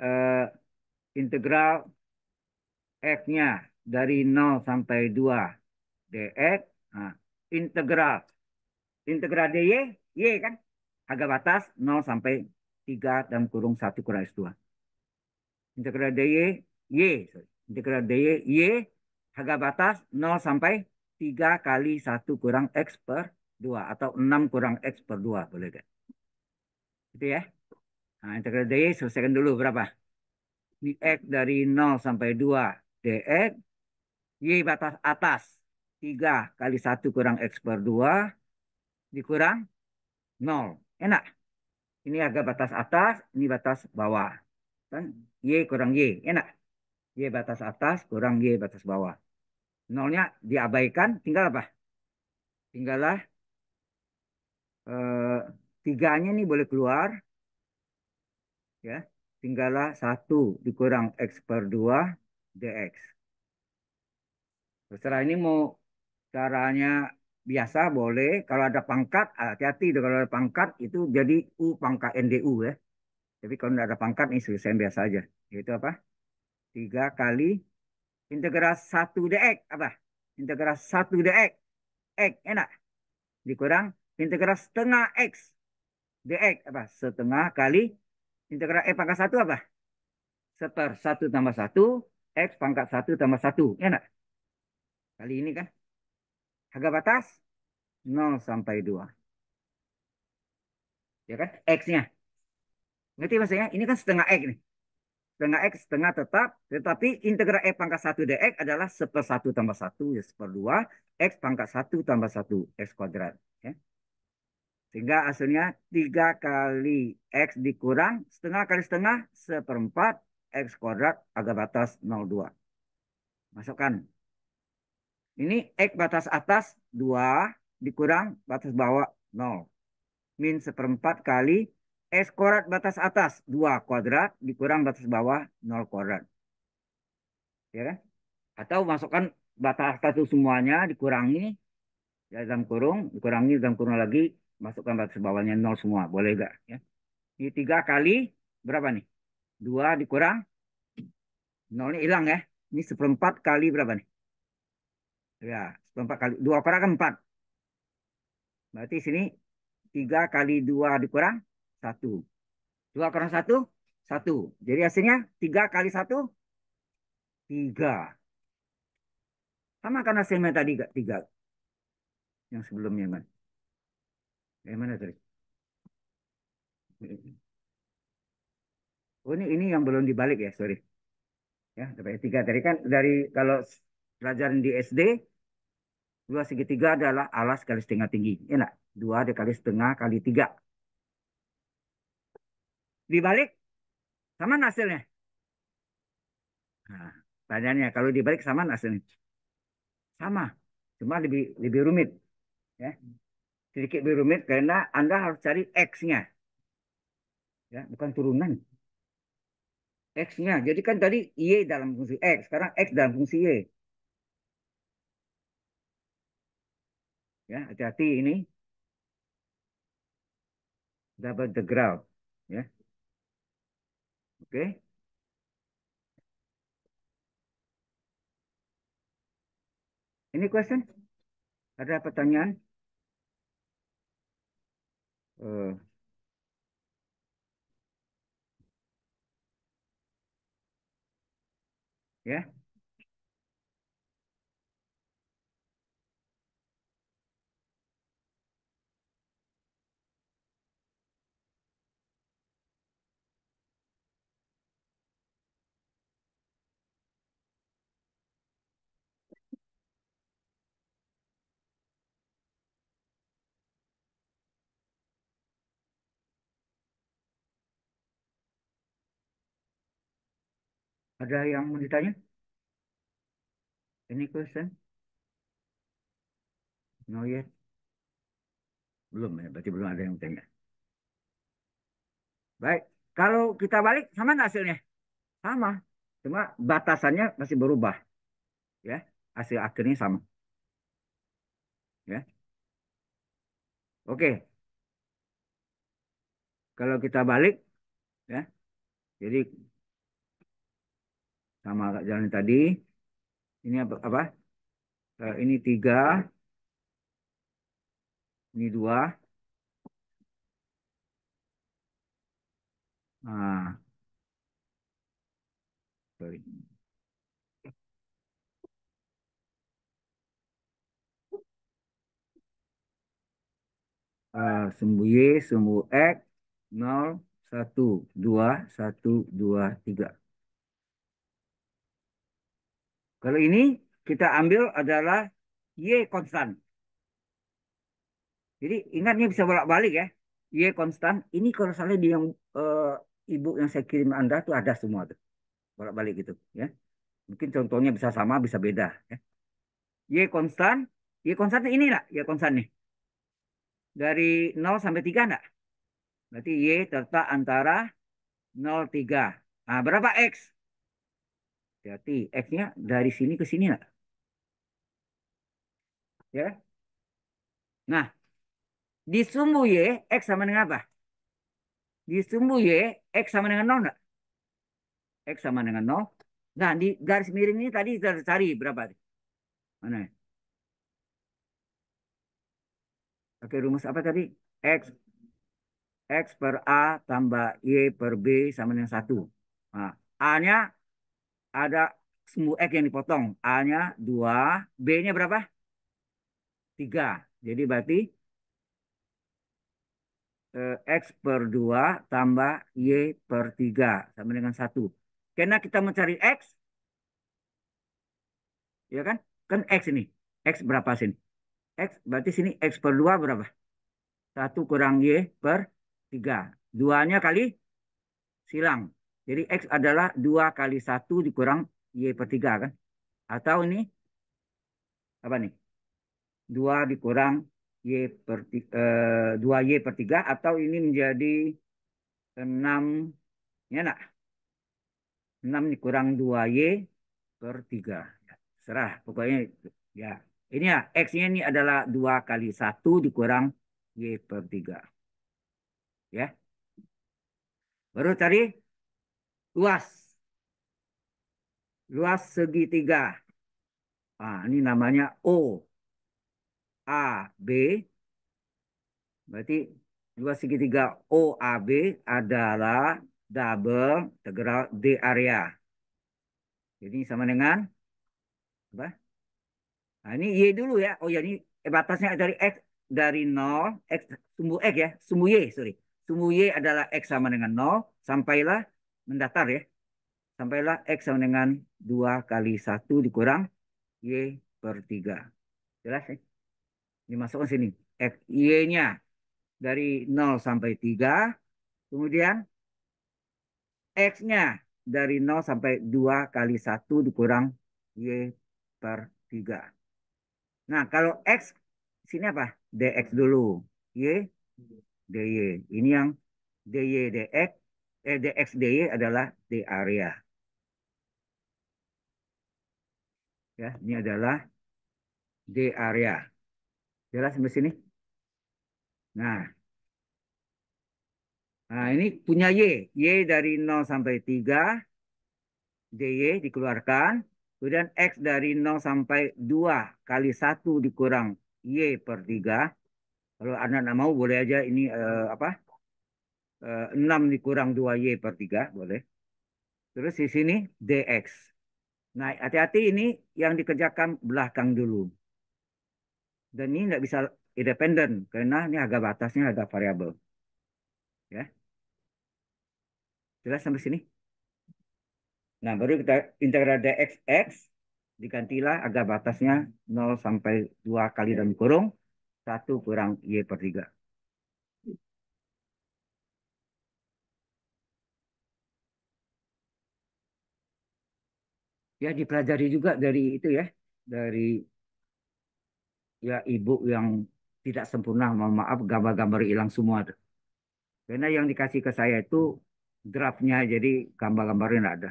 eh, integral X-nya dari 0 sampai 2 dx. Nah, integral. Integral dy, y kan? Agak batas 0 sampai 3 dan kurung 1 kurang S2. Integral dy, y. Sorry. Integral dy, y. Harga batas 0 sampai 3 kali 1 kurang X per 2. Atau 6 kurang X per 2. Boleh gak? Gitu ya. Nah, integral DX selesaikan dulu berapa? Dx dari 0 sampai 2 dx. Y batas atas. 3 kali 1 kurang X per 2. Dikurang 0. Enak. Ini agak batas atas, ini batas bawah. Kan? Y kurang Y. Enak. Y batas atas kurang Y batas bawah nolnya diabaikan, tinggal apa? Tinggallah e, tiganya nih boleh keluar, ya. Tinggallah satu dikurang x per dua dx. Terserah ini mau caranya biasa boleh. Kalau ada pangkat, hati-hati. Kalau ada pangkat itu jadi U pangkat NDU ya. Tapi kalau tidak ada pangkat ini selesai biasa aja. Yaitu apa? Tiga kali integral 1 dx apa? Integral 1 dx. X enak. Dikurang integral setengah x dx apa? Setengah kali integral e pangkat 1 apa? Seper 1 tambah 1 x pangkat 1 tambah 1. Enak. Kali ini kan. Harga batas 0 sampai 2. Ya kan? X-nya. Ngerti maksudnya? Ini kan setengah X nih. Setengah X setengah tetap. Tetapi integral f pangkat 1 dx adalah seper 1 tambah 1. Ya, seper 2. X pangkat 1 tambah 1. X kuadrat. Ya. Sehingga hasilnya 3 kali X dikurang. Setengah kali setengah. Seperempat. X kuadrat agak batas 0,2. Masukkan. Ini X batas atas 2 dikurang batas bawah 0. Min seperempat kali S kuadrat batas atas 2 kuadrat dikurang batas bawah 0 kuadrat. Ya kan? Atau masukkan batas atas itu semuanya dikurangi ya dalam kurung, dikurangi dalam kurung lagi masukkan batas bawahnya 0 semua. Boleh enggak ya? Ini 3 kali berapa nih? 2 dikurang 0 ini hilang ya. Ini seperempat kali berapa nih? Ya, 1 kali. 2 kurang kan 4. Berarti sini 3 kali 2 dikurang satu. Dua kurang satu, satu. Jadi hasilnya tiga kali satu, tiga. Sama kan hasilnya tadi tiga. Yang sebelumnya mana? Yang mana tadi? Oh ini ini yang belum dibalik ya, sorry. Ya, dapat tiga tadi kan dari kalau pelajaran di SD dua segitiga adalah alas kali setengah tinggi. Enak. Ya dua dikali setengah kali tiga dibalik sama hasilnya? Nah, tanyanya kalau dibalik sama hasilnya? Sama, cuma lebih lebih rumit. Ya. Sedikit lebih rumit karena Anda harus cari X-nya. Ya, bukan turunan. X-nya. Jadi kan tadi Y dalam fungsi X, sekarang X dalam fungsi Y. Ya, hati-hati ini. Double the ground. Ya. Okay. Any question? Ada pertanyaan? Uh. Yeah. Ada yang mau ditanya? Ini question? No yet? Belum ya, berarti belum ada yang tanya. Baik, kalau kita balik sama nggak hasilnya? Sama, cuma batasannya masih berubah. Ya, hasil akhirnya sama. Ya. Oke. Kalau kita balik ya. Jadi sama jalan tadi. Ini apa? apa? Eh, ini tiga. Ini dua. Nah. Sorry. Uh, sumbu Y, sumbu X, 0, 1, 2, 1, 2, 3. Kalau ini kita ambil adalah Y konstan. Jadi ingatnya bisa bolak-balik ya. Y konstan. Ini kalau salah di yang uh, ibu yang saya kirim Anda tuh ada semua tuh. Bolak-balik gitu ya. Mungkin contohnya bisa sama, bisa beda. Ya. Y konstan. Y konstan ini lah. Y konstan nih. Dari 0 sampai 3 enggak? Berarti Y terletak antara 0, 3. Nah, berapa X? Jadi X-nya dari sini ke sini Ya. Nah, di sumbu Y, X sama dengan apa? Di sumbu Y, X sama dengan 0 nggak? X sama dengan 0. Nah, di garis miring ini tadi kita cari berapa? Mana ya? rumus apa tadi? X X per A tambah Y per B sama dengan satu. Nah, A-nya ada sumbu X eh, yang dipotong. A-nya 2, B-nya berapa? 3. Jadi berarti eh, X per 2 tambah Y per 3 sama dengan 1. Karena kita mencari X, ya kan? Kan X ini. X berapa sini? X berarti sini X per 2 berapa? 1 kurang Y per 3. 2-nya kali silang. Jadi X adalah 2 kali 1 dikurang Y per 3 kan? Atau ini apa nih? 2 dikurang Y per eh, 2Y per 3 atau ini menjadi 6 ya enak? 6 dikurang 2Y per 3. Serah pokoknya ya. Ini ya, X-nya ini adalah 2 kali 1 dikurang Y per 3. Ya. Baru tadi luas. Luas segitiga. Ah, ini namanya O. A, B. Berarti luas segitiga O A B adalah double integral D area. Jadi sama dengan apa? Nah, ini Y dulu ya. Oh ya ini batasnya dari X dari 0, X sumbu X ya, sumbu Y, sorry. Sumbu Y adalah X sama dengan 0, sampailah mendatar ya. Sampailah X sama dengan 2 kali 1 dikurang Y per 3. Jelas ya? Dimasukkan sini. X, Y-nya dari 0 sampai 3. Kemudian X-nya dari 0 sampai 2 kali 1 dikurang Y per 3. Nah, kalau X sini apa? DX dulu. Y, DY. Ini yang DY, DX eh, the adalah d area. Ya, ini adalah d area. Jelas sampai sini? Nah. Nah, ini punya Y. Y dari 0 sampai 3. DY dikeluarkan. Kemudian X dari 0 sampai 2 kali 1 dikurang Y per 3. Kalau Anda tidak mau boleh aja ini eh, apa 6 eh, dikurang 2Y per 3, boleh. Terus di sini DX. Nah, hati-hati ini yang dikerjakan belakang dulu. Dan ini nggak bisa independen, karena ini agak batasnya agak variabel. Ya. Jelas sampai sini? Nah, baru kita integral dx x digantilah agak batasnya 0 sampai 2 kali dan kurung, 1 kurang Y per 3. ya dipelajari juga dari itu ya dari ya ibu yang tidak sempurna mohon maaf gambar-gambar hilang semua tuh. karena yang dikasih ke saya itu draftnya jadi gambar-gambarnya tidak ada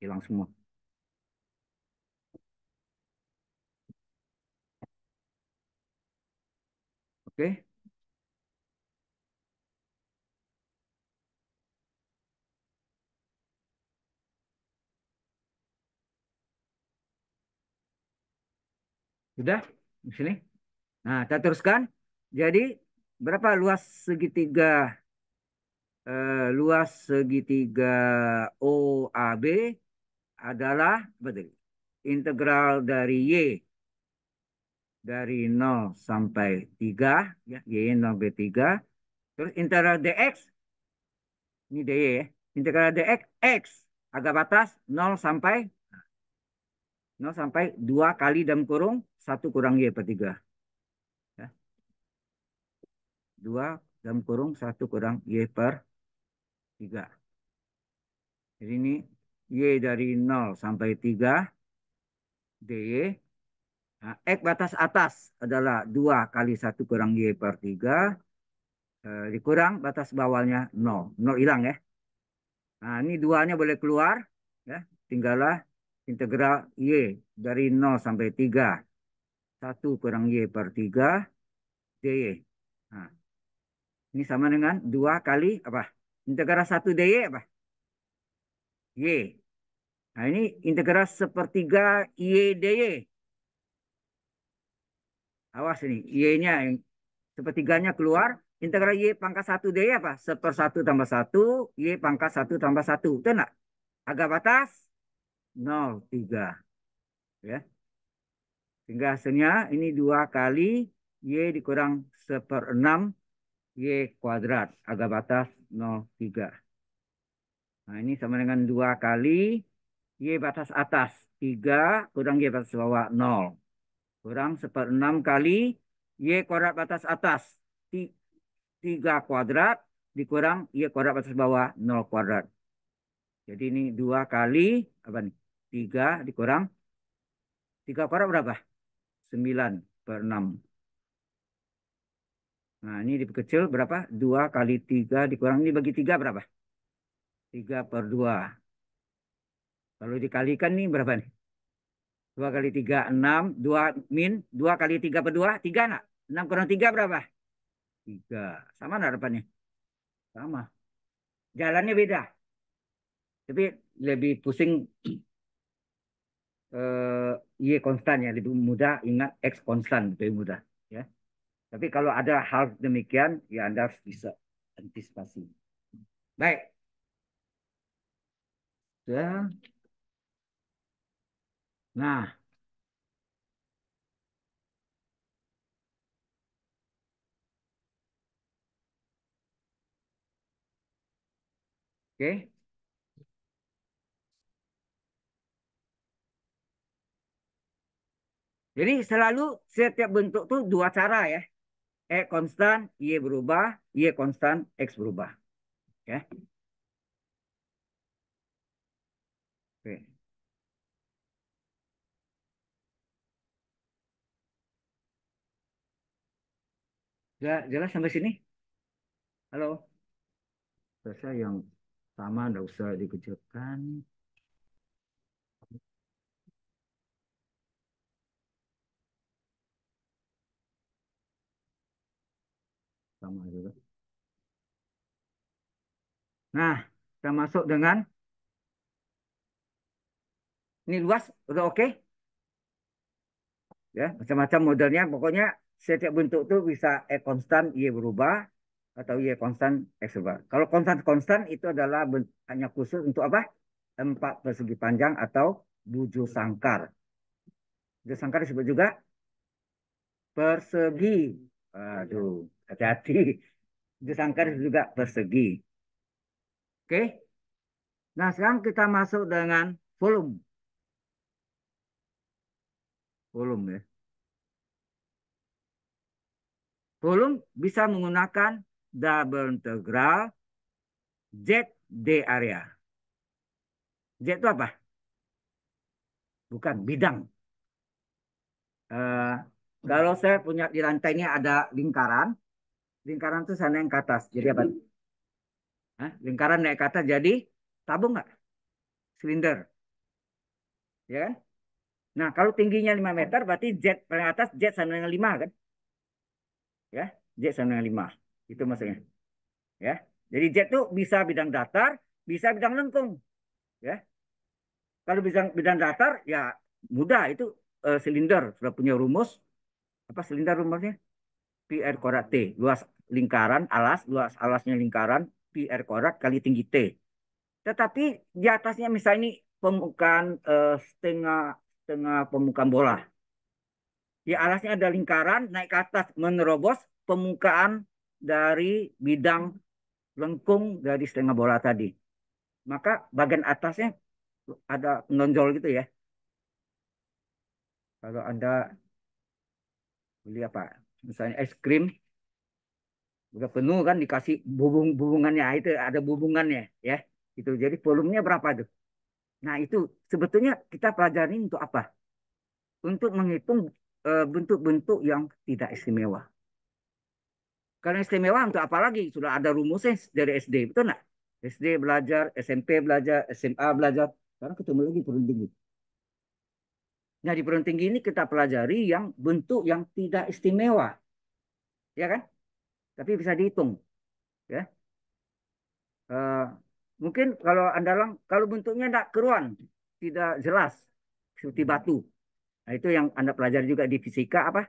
hilang semua oke okay. Sudah? Di sini. Nah, kita teruskan. Jadi, berapa luas segitiga eh, luas segitiga OAB adalah betul, integral dari Y dari 0 sampai 3 ya Y 0 B 3 terus integral DX ini DY ya integral DX X agak batas 0 sampai 0 sampai 2 kali dalam kurung satu kurang Y per tiga, ya. dua 2 dalam kurung satu kurang Y per tiga. Jadi ini Y dari 0 sampai tiga DY. Nah, X batas atas adalah dua kali satu kurang Y per tiga eh, dikurang batas bawahnya 0. 0 hilang ya. Nah ini 2-nya boleh keluar. ya Tinggallah integral Y dari 0 sampai tiga. 1 kurang Y per 3 DY. Nah, ini sama dengan 2 kali apa? Integral 1 DY apa? Y. Nah ini integral sepertiga Y DY. Awas ini, Y-nya yang sepertiganya keluar. Integral Y pangkat 1 DY apa? 1 per 1 tambah 1, Y pangkat 1 tambah 1. Betul nggak? Agak batas 0, 3. Ya. Yeah. Sehingga hasilnya ini dua kali Y dikurang 1 per 6 Y kuadrat Agar batas 0,3. Nah ini sama dengan dua kali Y batas atas 3 kurang Y batas bawah 0. Kurang 1 per 6 kali Y kuadrat batas atas 3 kuadrat dikurang Y kuadrat batas bawah 0 kuadrat. Jadi ini dua kali apa nih? 3 dikurang 3 kuadrat berapa? 9 per 6. Nah, ini dikecil berapa? 2 kali 3 dikurang ini bagi 3 berapa? 3 per 2. Lalu dikalikan nih berapa nih? 2 kali 3, 6. 2 min. 2 kali 3 per 2, 3 nak? 6 kurang 3 berapa? 3. Sama nak depannya? Sama. Jalannya beda. Tapi lebih pusing Eh, y iya, konstan ya lebih mudah ingat X konstan lebih mudah ya. Tapi kalau ada hal demikian ya Anda bisa antisipasi. Baik. Ya. Nah. Oke. Okay. Jadi selalu setiap bentuk tuh dua cara ya. E konstan, Y berubah, Y konstan, X berubah. Ya. Oke. jelas sampai sini? Halo? Selesai yang sama, nggak usah dikecilkan. sama juga. Gitu. Nah, kita masuk dengan ini luas, udah oke? Okay? Ya, macam-macam modelnya. Pokoknya setiap bentuk itu bisa E konstan, Y berubah, atau Y konstan, X berubah. Kalau konstan-konstan itu adalah hanya khusus untuk apa? Empat persegi panjang atau bujur sangkar. Bujur sangkar disebut juga persegi. Aduh. Hati-hati. Itu sangkar juga persegi. Oke. Nah, sekarang kita masuk dengan volume. Volume ya. Volume bisa menggunakan double integral Z D area. Z itu apa? Bukan bidang. Uh, kalau saya punya di lantainya ada lingkaran, lingkaran itu sana yang ke atas. Jadi apa? Hmm. Hah? Lingkaran naik ke atas jadi tabung nggak? Silinder. Ya kan? Nah, kalau tingginya 5 meter berarti Z paling atas Z sama dengan 5 kan? Ya, Z sama dengan 5. Itu maksudnya. Ya. Jadi Z itu bisa bidang datar, bisa bidang lengkung. Ya. Kalau bidang bidang datar ya mudah itu uh, silinder sudah punya rumus apa silinder rumusnya? PR kuadrat T. Luas lingkaran, alas, luas alasnya lingkaran, PR kuadrat kali tinggi T. Tetapi di atasnya misalnya ini permukaan eh, setengah setengah permukaan bola. Di alasnya ada lingkaran, naik ke atas, menerobos permukaan dari bidang lengkung dari setengah bola tadi. Maka bagian atasnya ada menonjol gitu ya. Kalau Anda beli apa? misalnya es krim udah penuh kan dikasih bubung bubungannya ah, itu ada bubungannya ya itu jadi volumenya berapa tuh nah itu sebetulnya kita pelajari untuk apa untuk menghitung eh, bentuk-bentuk yang tidak istimewa karena istimewa untuk apa lagi sudah ada rumusnya dari SD betul nggak SD belajar SMP belajar SMA belajar sekarang ketemu lagi perundingan Nah di perguruan tinggi ini kita pelajari yang bentuk yang tidak istimewa, ya kan? Tapi bisa dihitung, ya. Uh, mungkin kalau anda lang, kalau bentuknya tidak keruan, tidak jelas seperti hmm. batu. Nah, itu yang Anda pelajari juga di fisika apa?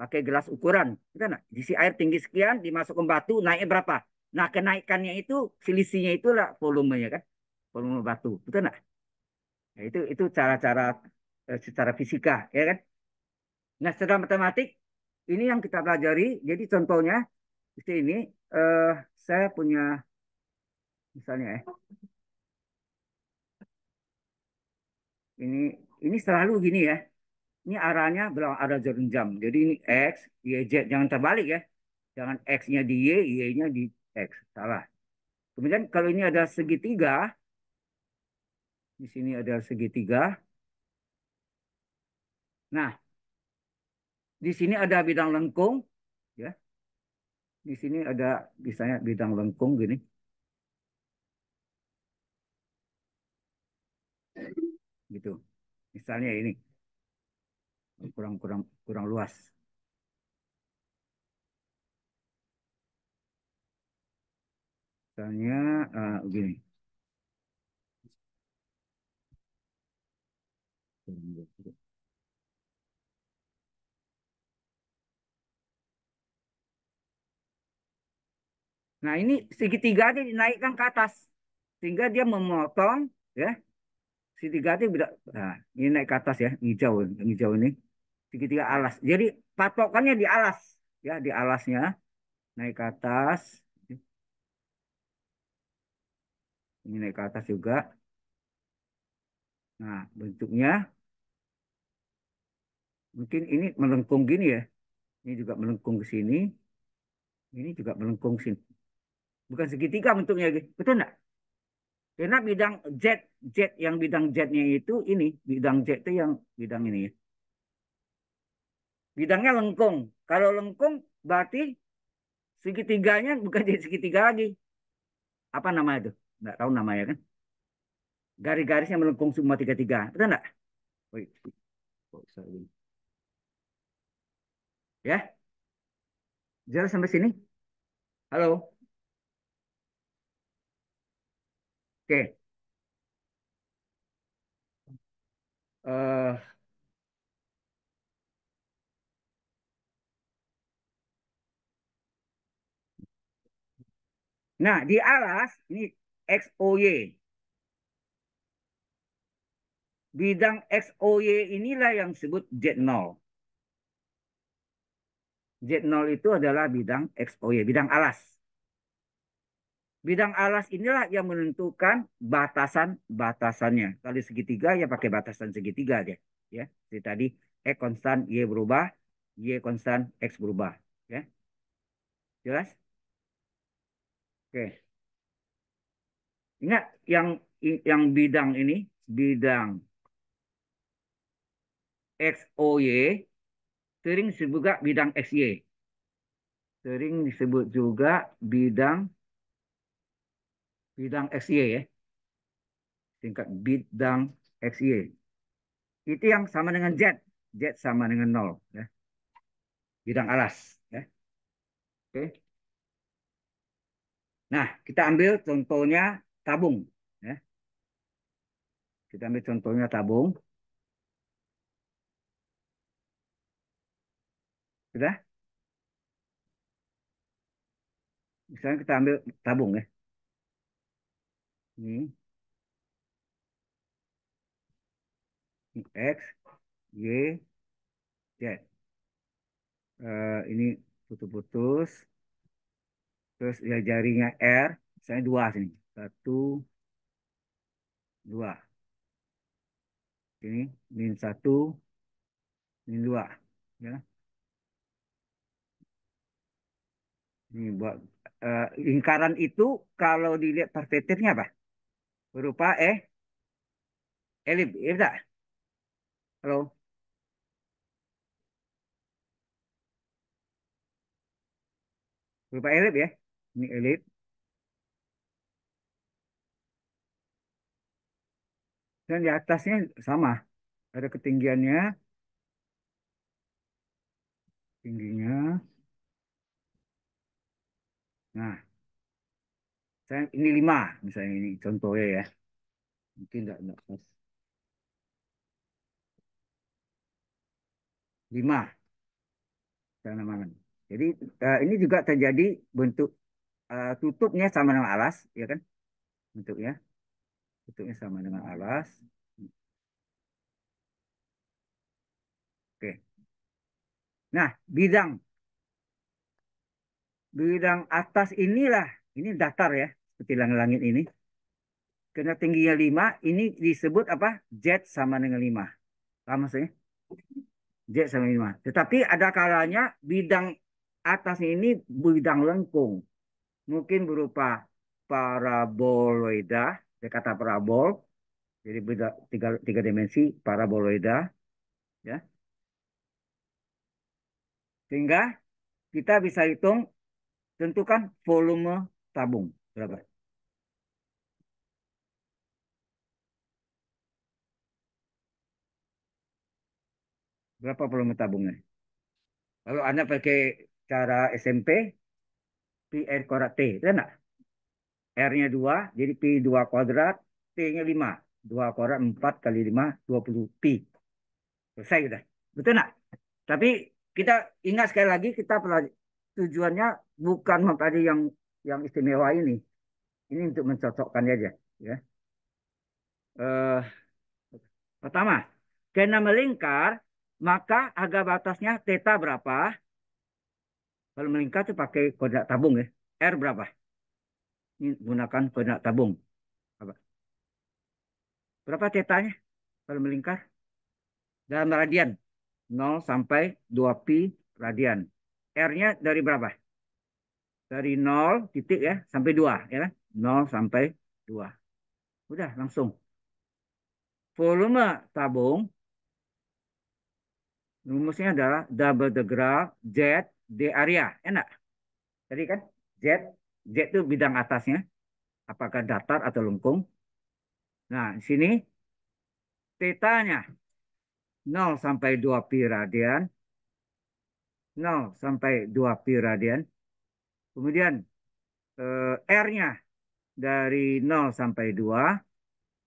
Pakai gelas ukuran. kita nak isi air tinggi sekian dimasukkan batu naik berapa? Nah, kenaikannya itu selisihnya itulah volumenya kan. Volume batu. Betul enggak? Nah, itu itu cara-cara Eh, secara fisika, ya kan? Nah, secara matematik ini yang kita pelajari. Jadi contohnya di ini, eh, saya punya misalnya ya. Ini ini selalu gini ya. Ini arahnya belum ada jarum jam. Jadi ini x, y, z. Jangan terbalik ya. Jangan x-nya di y, y-nya di x. Salah. Kemudian kalau ini ada segitiga, di sini ada segitiga, Nah, di sini ada bidang lengkung, ya. Di sini ada misalnya bidang lengkung gini. Gitu. Misalnya ini. Kurang kurang kurang luas. Misalnya uh, eh, gini. Nah ini segitiga ini dinaikkan ke atas sehingga dia memotong ya segitiga itu tidak nah, ini naik ke atas ya hijau hijau ini segitiga alas. Jadi patokannya di alas ya di alasnya naik ke atas ini naik ke atas juga. Nah bentuknya mungkin ini melengkung gini ya. Ini juga melengkung ke sini. Ini juga melengkung sini. Bukan segitiga bentuknya. Betul enggak? Karena bidang Z, Z yang bidang Z-nya itu ini. Bidang Z itu yang bidang ini. ya. Bidangnya lengkung. Kalau lengkung berarti segitiganya bukan jadi segitiga lagi. Apa nama itu? Enggak tahu namanya kan? garis garis yang melengkung semua tiga-tiga. Betul enggak? Wait. Ya? Jelas sampai sini? Halo? Oke. Okay. Uh, eh, Nah, di alas ini XOY. Bidang XOY inilah yang disebut Z0. Z0 itu adalah bidang XOY, bidang alas. Bidang alas inilah yang menentukan batasan-batasannya. Kalau segitiga ya pakai batasan segitiga deh. Ya, jadi tadi E konstan Y berubah, Y konstan X berubah. Ya. Jelas? Oke. Ingat yang yang bidang ini, bidang XOY sering disebut juga bidang XY. Sering disebut juga bidang bidang XY ya. tingkat bidang XY. Itu yang sama dengan Z. Z sama dengan 0. Ya. Bidang alas. Ya. Oke. Nah, kita ambil contohnya tabung. Ya. Kita ambil contohnya tabung. Sudah? Misalnya kita ambil tabung ya. Ini hmm. X, Y, Z. Uh, ini putus-putus. Terus ya jarinya R, misalnya dua sini. Satu, dua. Ini min satu, min dua. Ya. Ini buat uh, lingkaran itu kalau dilihat perspektifnya apa? berupa eh elip ya tak? Halo. Berupa elip ya. Ini elip Dan di atasnya sama. Ada ketinggiannya. Tingginya. Nah, Misalnya ini lima, misalnya ini contohnya ya. Mungkin nggak nggak pas. Lima tanaman. Jadi uh, ini juga terjadi bentuk uh, tutupnya sama dengan alas, ya kan? Bentuknya, bentuknya sama dengan alas. Oke. Nah, bidang bidang atas inilah ini datar ya petilang langit ini. Karena tingginya 5, ini disebut apa? Z sama dengan 5. Sama sih? Z sama 5. Tetapi ada kalanya bidang atas ini bidang lengkung. Mungkin berupa paraboloida, saya kata parabol, jadi beda tiga, tiga dimensi paraboloida, ya. Sehingga kita bisa hitung tentukan volume tabung berapa? Berapa volume tabungnya? Kalau Anda pakai cara SMP, PR kuadrat T, itu enak. R-nya 2, jadi P2 kuadrat, T-nya 5. 2 kuadrat 4 kali 5, 20 P. Selesai sudah. Betul enak? Tapi kita ingat sekali lagi, kita pelajari, tujuannya bukan mempelajari yang yang istimewa ini. Ini untuk mencocokkan aja. Ya. Uh, pertama, karena melingkar, maka harga batasnya theta berapa? Kalau melingkar itu pakai kodak tabung ya. R berapa? Ini gunakan kodak tabung. Apa? Berapa tetanya kalau melingkar? Dalam radian. 0 sampai 2pi radian. R-nya dari berapa? dari 0 titik ya sampai 2 ya kan 0 sampai 2 udah langsung volume tabung rumusnya adalah double the graph Z D area enak tadi kan Z Z itu bidang atasnya apakah datar atau lengkung nah di sini tetanya 0 sampai 2 pi radian 0 sampai 2 pi radian Kemudian uh, R-nya dari 0 sampai 2.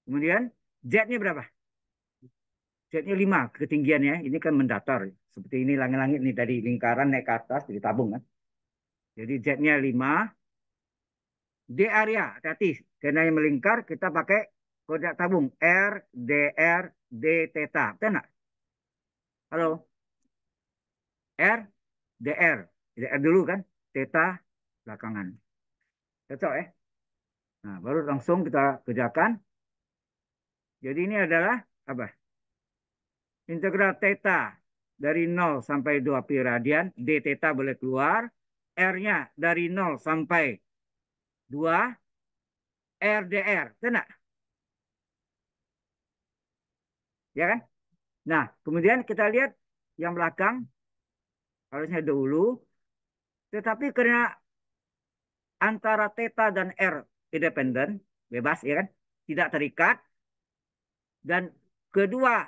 Kemudian Z-nya berapa? Z-nya 5 ketinggiannya. Ini kan mendatar. Seperti ini langit-langit nih dari lingkaran naik ke atas jadi tabung kan. Jadi Z-nya 5. D area, hati-hati. Karena yang melingkar kita pakai kode tabung. R, D, R, D, theta. Betul nggak? Halo? R, DR. DR dulu kan? Theta, belakangan. Cocok ya? Nah, baru langsung kita kerjakan. Jadi ini adalah apa? Integral theta dari 0 sampai 2 pi radian. D theta boleh keluar. R-nya dari 0 sampai 2. dr Kena? Ya kan? Nah, kemudian kita lihat yang belakang. Harusnya dulu. Tetapi karena antara theta dan R independen, bebas ya kan, tidak terikat. Dan kedua,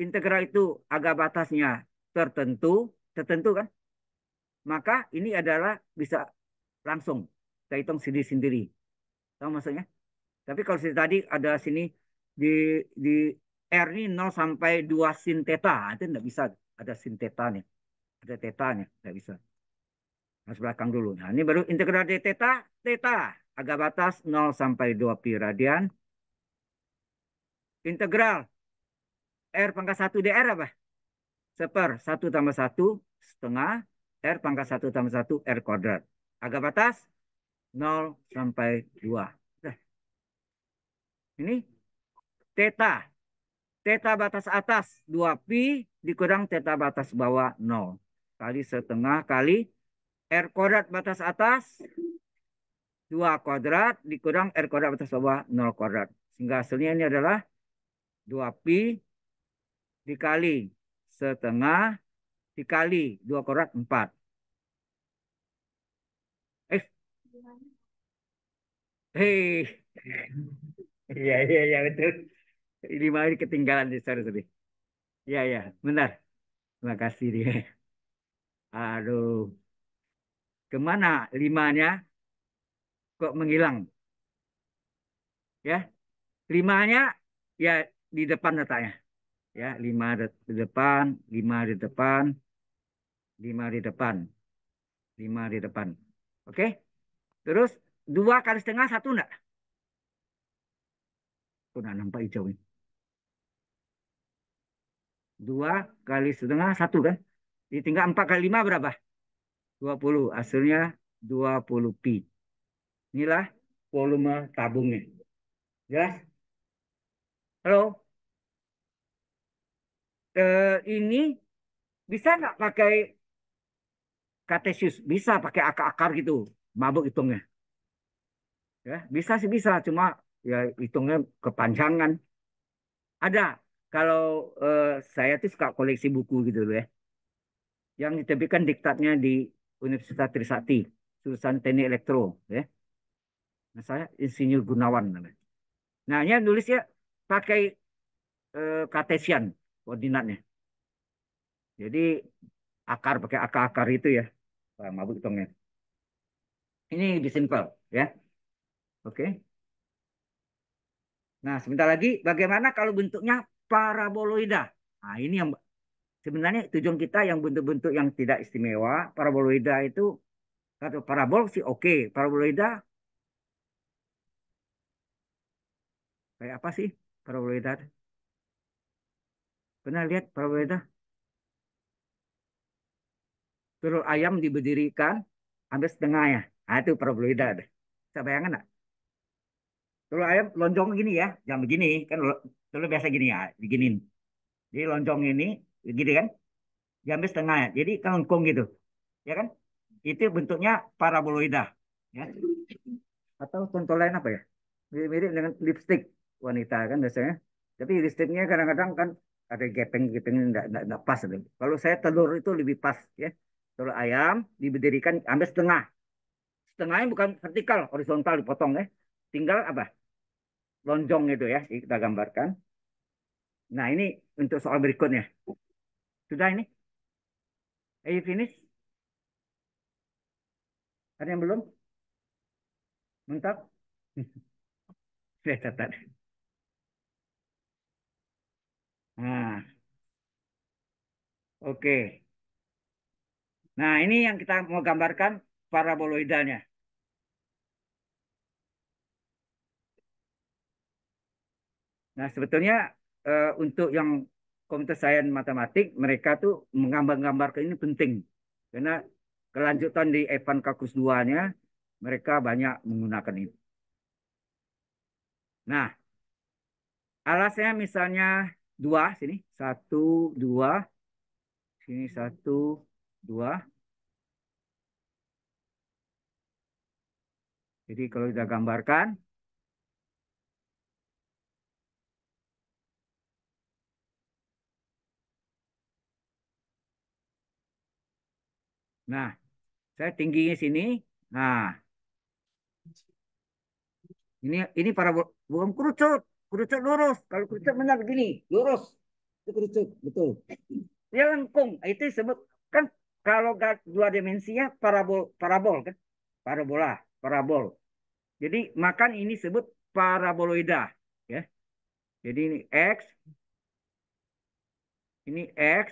integral itu agak batasnya tertentu, tertentu kan? Maka ini adalah bisa langsung kita hitung sendiri-sendiri. Tahu maksudnya? Tapi kalau tadi ada sini di di R ini 0 sampai 2 sin theta, itu tidak bisa ada sin theta nih. Ada theta nih, tidak bisa. Harus belakang dulu. Nah, ini baru integral dari theta. Theta agak batas 0 sampai 2 pi radian. Integral R pangkat 1 dr apa? Seper 1 tambah 1 setengah R pangkat 1 tambah 1 R kuadrat. Agak batas 0 sampai 2. Nah. Ini theta. Theta batas atas 2pi dikurang theta batas bawah 0. Kali setengah kali 0. R kuadrat batas atas 2 kuadrat dikurang R kuadrat batas bawah 0 kuadrat. Sehingga hasilnya ini adalah 2Pi dikali setengah dikali 2 kuadrat 4. Eh. Hei. Eh. Iya, iya, iya, betul. Ini mah ketinggalan di sorry, sorry. Iya, iya, benar. Terima kasih dia. Aduh. Kemana limanya? Kok menghilang? Ya, limanya ya di depan datanya, Ya, lima di depan, lima di depan, lima di depan, lima di depan. Oke? Terus dua kali setengah satu enggak? Aku enggak nampak hijau ini. Dua kali setengah satu kan? Ditinggal empat kali lima berapa? 20. Hasilnya 20P. Inilah volume tabungnya. Jelas? Halo? E, ini bisa nggak pakai katesius? Bisa pakai akar-akar gitu. Mabuk hitungnya. Ya, bisa sih bisa, cuma ya hitungnya kepanjangan. Ada. Kalau eh, saya tuh suka koleksi buku gitu loh ya. Yang diterbitkan diktatnya di Universitas Trisakti, jurusan Teknik Elektro, ya. Nah, saya insinyur Gunawan namanya. Nah, ini nulisnya pakai eh, kartesian koordinatnya. Jadi akar pakai akar-akar itu ya. Wah, mabuk ya. Ini lebih simple ya. Oke. Okay. Nah, sebentar lagi bagaimana kalau bentuknya paraboloida? Nah, ini yang sebenarnya tujuan kita yang bentuk-bentuk yang tidak istimewa paraboloida itu atau parabol sih oke okay. paraboloida kayak apa sih paraboloida pernah lihat paraboloida telur ayam diberdirikan ambil setengahnya nah, itu paraboloida saya bayangkan nggak telur ayam lonjong gini ya jangan begini kan telur biasa gini ya diginin jadi lonjong ini gitu kan? Diambil setengah, ya. jadi kelengkung gitu, ya kan? Itu bentuknya paraboloida, ya. Atau contoh lain apa ya? Mirip-mirip dengan lipstick wanita kan biasanya. Tapi lipsticknya kadang-kadang kan ada gepeng-gepeng enggak, enggak, enggak pas. Gitu. Kalau saya telur itu lebih pas ya. Telur ayam diberdirikan ambil setengah. Setengahnya bukan vertikal, horizontal dipotong ya. Tinggal apa? Lonjong itu ya, kita gambarkan. Nah ini untuk soal berikutnya. Sudah ini? Are you finish? Ada yang belum? Mantap? Sudah catat. Nah. Oke. Nah, ini yang kita mau gambarkan paraboloidalnya. Nah, sebetulnya eh, untuk yang komputer sains matematik mereka tuh menggambar-gambarkan ini penting karena kelanjutan di Evan Kakus 2-nya mereka banyak menggunakan itu. Nah, alasnya misalnya dua sini satu dua sini satu dua. Jadi kalau kita gambarkan Nah, saya tingginya sini. Nah, ini ini para bukan kerucut, kerucut lurus. Kalau kerucut benar begini, lurus. Itu kerucut, betul. Dia lengkung. Itu disebut kan kalau dua dimensinya parabol, parabol kan, parabola, parabol. Jadi makan ini sebut paraboloida, ya. Jadi ini x, ini x,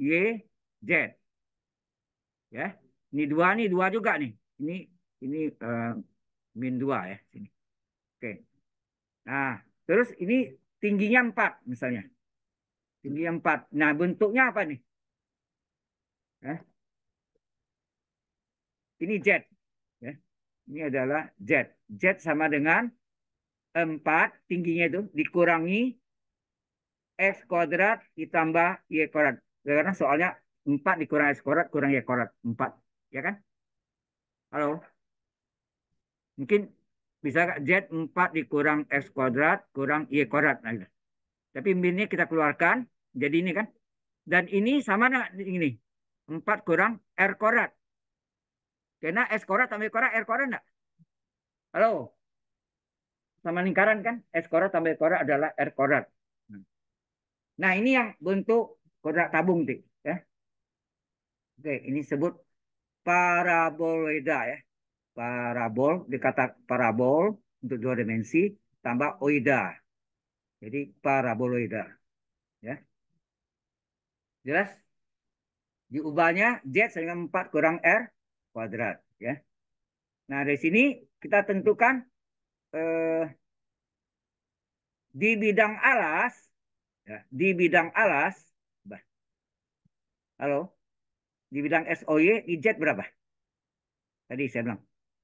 y, z ya ini dua nih dua juga nih ini ini uh, min dua ya sini oke nah terus ini tingginya empat misalnya tingginya empat nah bentuknya apa nih eh? ini jet ya ini adalah jet jet sama dengan empat tingginya itu dikurangi x kuadrat ditambah y kuadrat ya, karena soalnya 4 kuadrat kurang y ya kuadrat 4. Ya kan? Halo? Mungkin bisa Z 4 dikurang X kuadrat, kurang Y kuadrat. Nah, gitu. Tapi minnya kita keluarkan, jadi ini kan. Dan ini sama dengan ini. 4 kurang R kuadrat. Karena S kuadrat tambah Y kuadrat, R kuadrat enggak? Halo? Sama lingkaran kan? S kuadrat tambah Y kuadrat adalah R kuadrat. Nah ini yang bentuk kuadrat tabung. Tik. Oke, ini sebut paraboloida ya. Parabol dikata parabol untuk dua dimensi tambah oida. Jadi paraboloida ya. Jelas? Diubahnya z sama dengan 4 kurang r kuadrat ya. Nah, dari sini kita tentukan eh, di bidang alas ya, di bidang alas bah. Halo? di bidang SOY di JET berapa? Tadi saya bilang,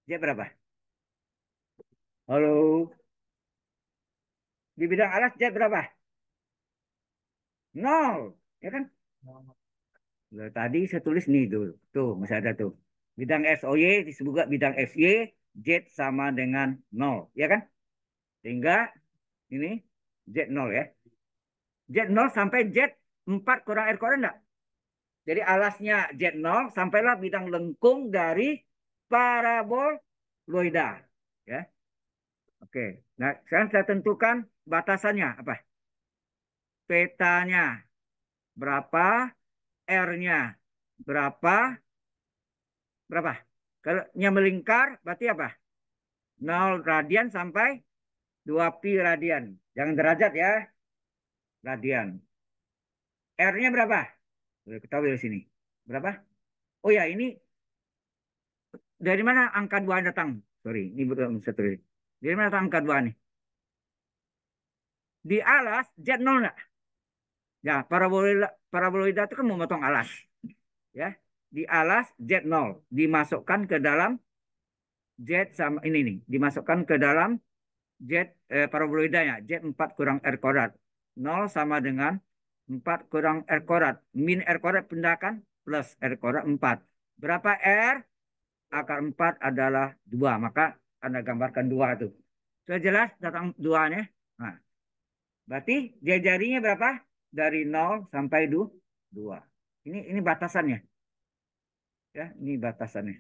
JET berapa? Halo? Di bidang alas JET berapa? Nol, ya kan? Loh, tadi saya tulis nih dulu. Tuh, masih ada tuh. Bidang SOY disebut bidang FY, jet sama dengan nol, ya kan? Sehingga ini jet nol ya. Jet nol sampai jet empat kurang air kurang enggak? Jadi alasnya Z0 sampailah bidang lengkung dari parabol loida. Ya. Oke. Nah, sekarang saya tentukan batasannya apa? Petanya berapa? R-nya berapa? Berapa? Kalau nya melingkar berarti apa? 0 radian sampai 2 pi radian. Jangan derajat ya. Radian. R-nya berapa? Udah ketahui dari sini. Berapa? Oh ya, ini dari mana angka dua datang? Sorry, ini belum satu. Dari mana datang angka dua nih? Di alas Z0 enggak? Ya, parabola paraboloida itu kan memotong alas. Ya, di alas Z0 dimasukkan ke dalam Z sama ini nih, dimasukkan ke dalam Z eh, paraboloidanya Z4 kurang R kuadrat. 0 sama dengan 4 kurang R korat. Min R korat pindahkan plus R korat 4. Berapa R? Akar 4 adalah 2. Maka Anda gambarkan 2 itu. Sudah jelas datang 2 nya? Nah. Berarti jarinya berapa? Dari 0 sampai 2. Ini ini batasannya. Ya, ini batasannya.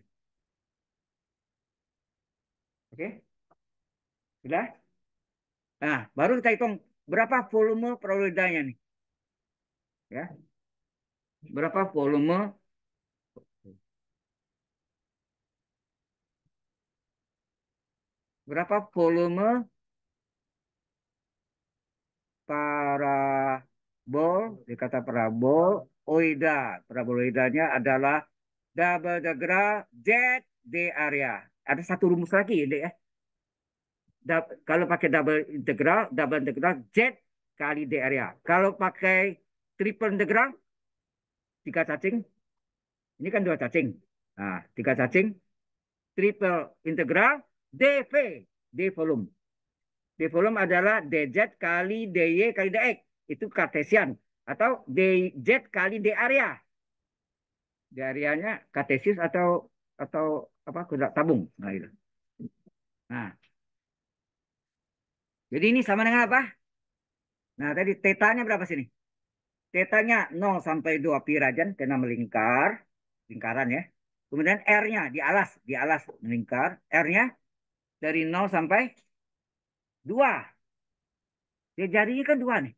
Oke. Sudah? Nah, baru kita hitung berapa volume probabilitasnya nih ya berapa volume berapa volume parabol dikata parabol oida paraboloidanya adalah double degree z d area ada satu rumus lagi ini ya da, kalau pakai double integral double integral z kali d area kalau pakai triple integral tiga cacing. Ini kan dua cacing. Nah, tiga cacing. Triple integral dv. D volume. D volume adalah dz kali dy kali dx. Itu kartesian. Atau dz kali d area. D areanya kartesius atau atau apa kuadrat tabung. Nah, gitu. nah. Jadi ini sama dengan apa? Nah, tadi tetanya berapa sini? Tetanya 0 sampai 2 pi rajan kena melingkar. Lingkaran ya. Kemudian R-nya di alas. Di alas melingkar. R-nya dari 0 sampai 2. Ya jarinya kan 2 nih.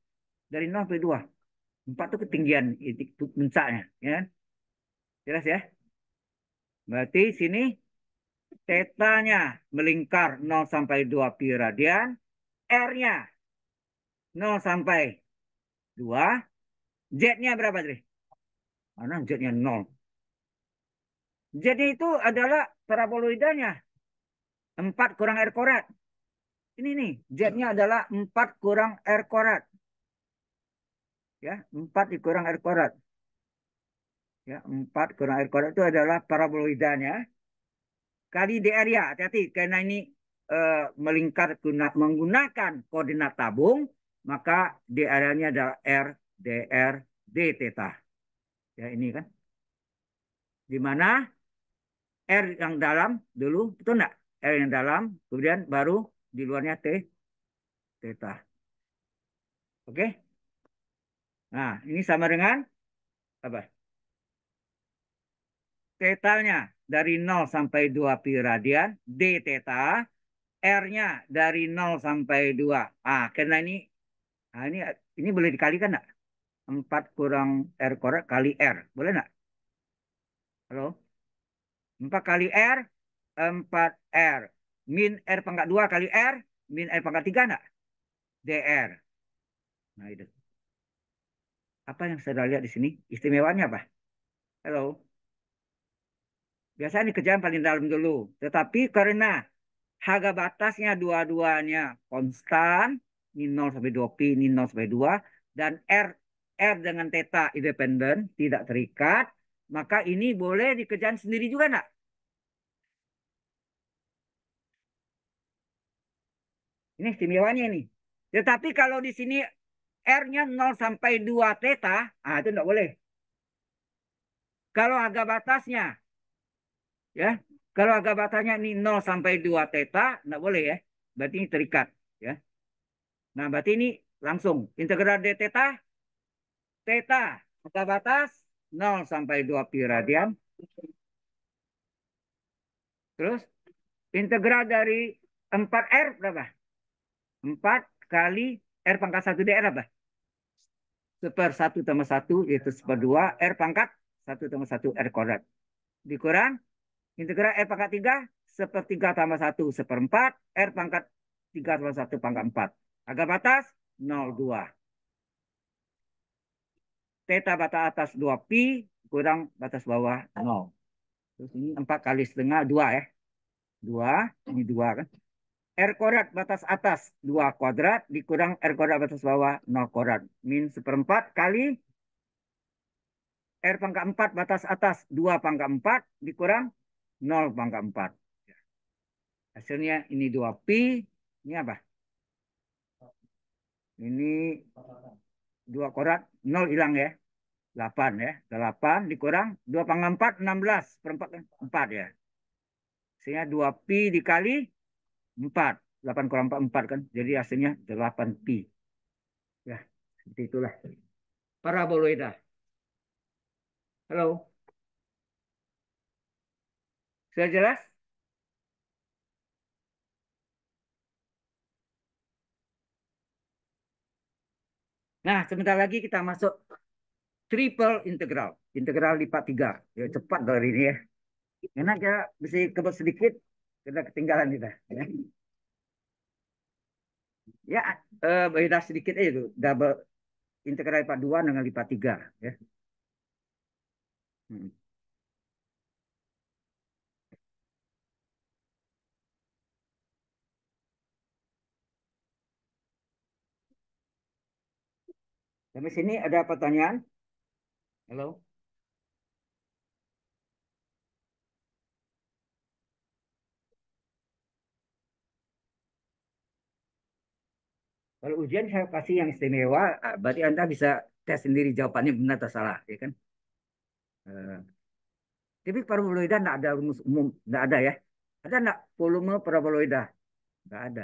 Dari 0 sampai 2. 4 itu ketinggian itu puncaknya. Ya. Kan? Jelas ya? Berarti sini tetanya melingkar 0 sampai 2 pi radian. R-nya 0 sampai 2. Z-nya berapa, tadi? Mana Z-nya nol. Z itu adalah paraboloidanya. 4 kurang R korat. Ini nih, Z-nya ya. adalah 4 kurang R korat. Ya, 4 dikurang R korat. Ya, 4 kurang R korat itu adalah paraboloidanya. Kali DR ya, hati-hati. Karena ini uh, melingkar guna, menggunakan koordinat tabung, maka DR-nya adalah R dr d theta. Ya ini kan. Di mana R yang dalam dulu betul enggak? R yang dalam kemudian baru di luarnya T theta. Oke. Nah, ini sama dengan apa? Tetanya dari 0 sampai 2 pi radian, D theta, R-nya dari 0 sampai 2. Ah, karena ini ah ini ini boleh dikalikan enggak? 4 kurang R korek kali R. Boleh nggak? Halo? 4 kali R, 4 R. Min R pangkat 2 kali R, min R pangkat 3 nggak? DR. Nah itu. Apa yang saudara lihat di sini? Istimewanya apa? Halo? Biasanya dikerjakan paling dalam dulu. Tetapi karena harga batasnya dua-duanya konstan, ini 0 sampai 2P, ini 0 sampai 2, dan R R dengan teta independen, tidak terikat, maka ini boleh dikerjakan sendiri juga nak. Ini istimewanya ini. Tetapi kalau di sini R-nya 0 sampai 2 teta, ah itu enggak boleh. Kalau agak batasnya, ya, kalau agak batasnya ini 0 sampai 2 teta, enggak boleh ya. Berarti ini terikat, ya. Nah, berarti ini langsung integral d theta Teta, maka batas 0 sampai 2 pi radian. Terus, integral dari 4R berapa? 4 kali R pangkat 1 DR apa? per 1 tambah 1 yaitu per 2 R pangkat 1 tambah 1 R kuadrat. Dikurang integral R pangkat 3 per 3 tambah 1 per 4 R pangkat 3 tambah 1 pangkat 4. Agar batas 0,2. Teta batas atas 2Pi kurang batas bawah 0. Terus ini 4 kali setengah 2 ya. 2, ini 2 kan. R kuadrat batas atas 2 kuadrat dikurang R kuadrat batas bawah 0 kuadrat. Min seperempat kali R pangkat 4 batas atas 2 pangkat 4 dikurang 0 pangkat 4. Hasilnya ini 2Pi. Ini apa? Ini 2 korat 0 hilang ya. 8 ya. 8 dikurang 2 pangkat 4, 16. Per 4, 4 ya. Sehingga 2Pi dikali 4. 8 kurang 4, 4 kan. Jadi hasilnya 8Pi. Ya, seperti itulah. Paraboloida. Halo. Sudah jelas? Nah, sebentar lagi kita masuk triple integral. Integral lipat tiga. Ya, cepat dari ini ya. Karena kita ya, bisa kebut sedikit, kita ketinggalan kita. Ya, ya eh, beda sedikit aja tuh. Double integral lipat dua dengan lipat tiga. Ya. Hmm. Sampai sini ada pertanyaan? Halo? Kalau ujian saya kasih yang istimewa, ah, berarti Anda bisa tes sendiri jawabannya benar atau salah, ya kan? Uh, tapi paraboloida tidak ada rumus umum, tidak ada ya. Ada tidak volume paraboloida? Tidak ada.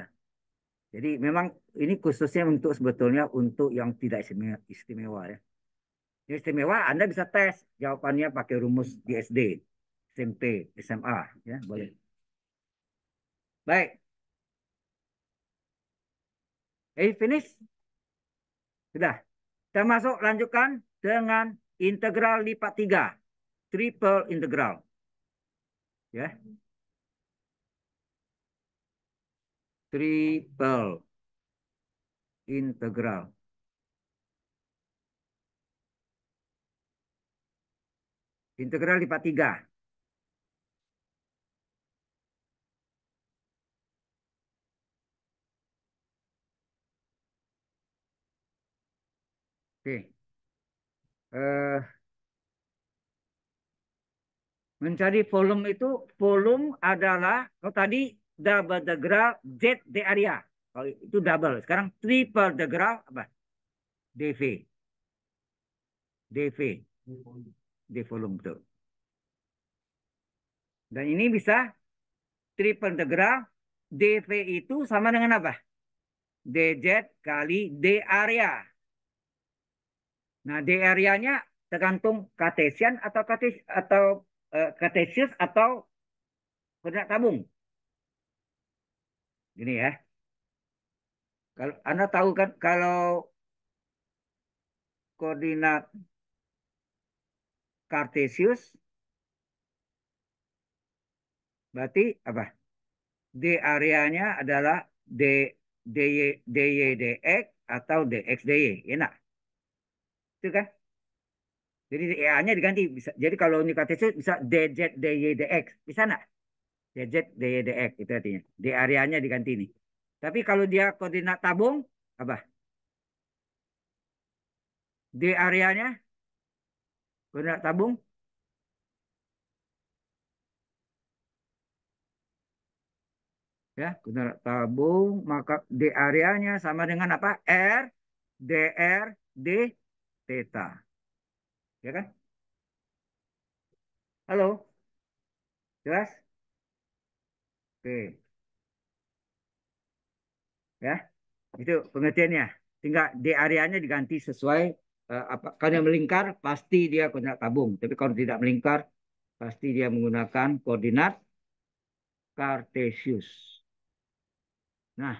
Jadi memang ini khususnya untuk sebetulnya untuk yang tidak istimewa, ya. Yang istimewa Anda bisa tes jawabannya pakai rumus di SD, SMP, SMA ya, boleh. Iya. Baik. Hey, finish? Sudah. Kita masuk lanjutkan dengan integral lipat 3. Triple integral. Ya. triple integral. Integral lipat tiga. Oke. Uh, mencari volume itu, volume adalah, oh tadi double the graph Z D area. Kalau oh, itu double. Sekarang triple the graph apa? DV. DV. D volume betul. Dan ini bisa triple the graph DV itu sama dengan apa? DZ kali D area. Nah, D nya tergantung kartesian atau Cartesian atau uh, atau koordinat tabung. Gini ya. Kalau Anda tahu kan kalau koordinat kartesius berarti apa? D areanya adalah D dy dy dx atau dx dy enak itu kan jadi a nya diganti bisa jadi kalau ini kartesius bisa dz dy dx bisa nggak DZ, DYDX e itu artinya. Di areanya diganti nih Tapi kalau dia koordinat tabung, apa? Di areanya, koordinat tabung, ya koordinat tabung maka di areanya sama dengan apa r dr d theta ya kan halo jelas Oke. Ya, itu pengertiannya. Tinggal di areanya diganti sesuai uh, apa kalau melingkar pasti dia punya tabung, tapi kalau tidak melingkar pasti dia menggunakan koordinat kartesius. Nah,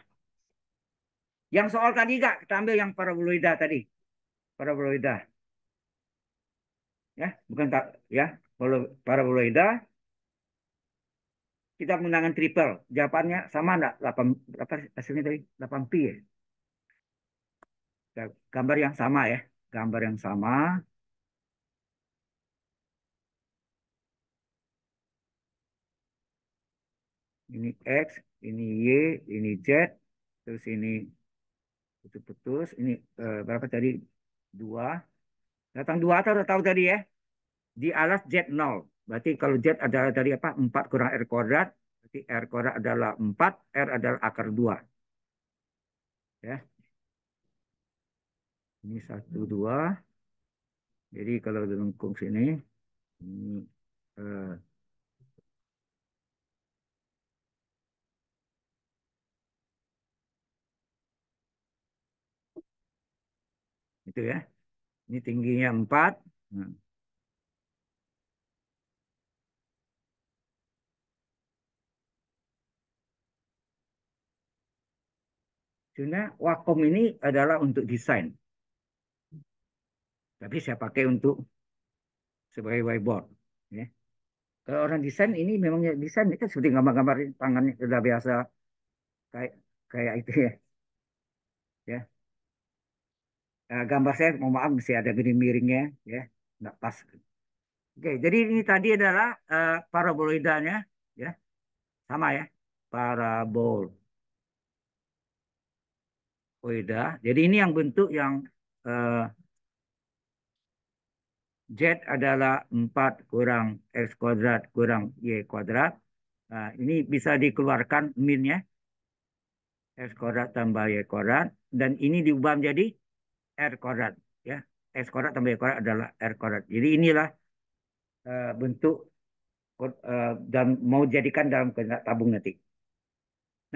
yang soal tadi enggak kita ambil yang paraboloida tadi. Paraboloida. Ya, bukan tak ya, paraboloida kita menggunakan triple. Jawabannya sama enggak? 8, apa hasilnya tadi? 8P ya? Gambar yang sama ya. Gambar yang sama. Ini X, ini Y, ini Z, terus ini putus-putus. Ini eh, berapa tadi? 2. Datang 2 atau tahu tadi ya? Di alas Z0. Berarti kalau Z adalah dari apa? 4 kurang R kuadrat. Berarti R kuadrat adalah 4. R adalah akar 2. Ya. Ini 1, 2. Jadi kalau lengkung sini. Ini, eh, itu ya. Ini tingginya 4. Nah. Hmm. Sebenarnya Wacom ini adalah untuk desain. Tapi saya pakai untuk sebagai whiteboard. Ya. Kalau orang desain ini memang desain kan seperti gambar-gambar tangannya sudah biasa kayak kayak itu ya. Ya. Nah, gambar saya mohon maaf masih ada miring-miringnya ya, nggak pas. Oke, jadi ini tadi adalah uh, paraboloidanya ya. Sama ya, parabol oida. Oh, iya Jadi ini yang bentuk yang uh, Z adalah 4 kurang X kuadrat kurang Y kuadrat. Nah, ini bisa dikeluarkan minnya. X kuadrat tambah Y kuadrat. Dan ini diubah menjadi R kuadrat. Ya. X kuadrat tambah Y kuadrat adalah R kuadrat. Jadi inilah uh, bentuk uh, dan mau jadikan dalam tabung nanti.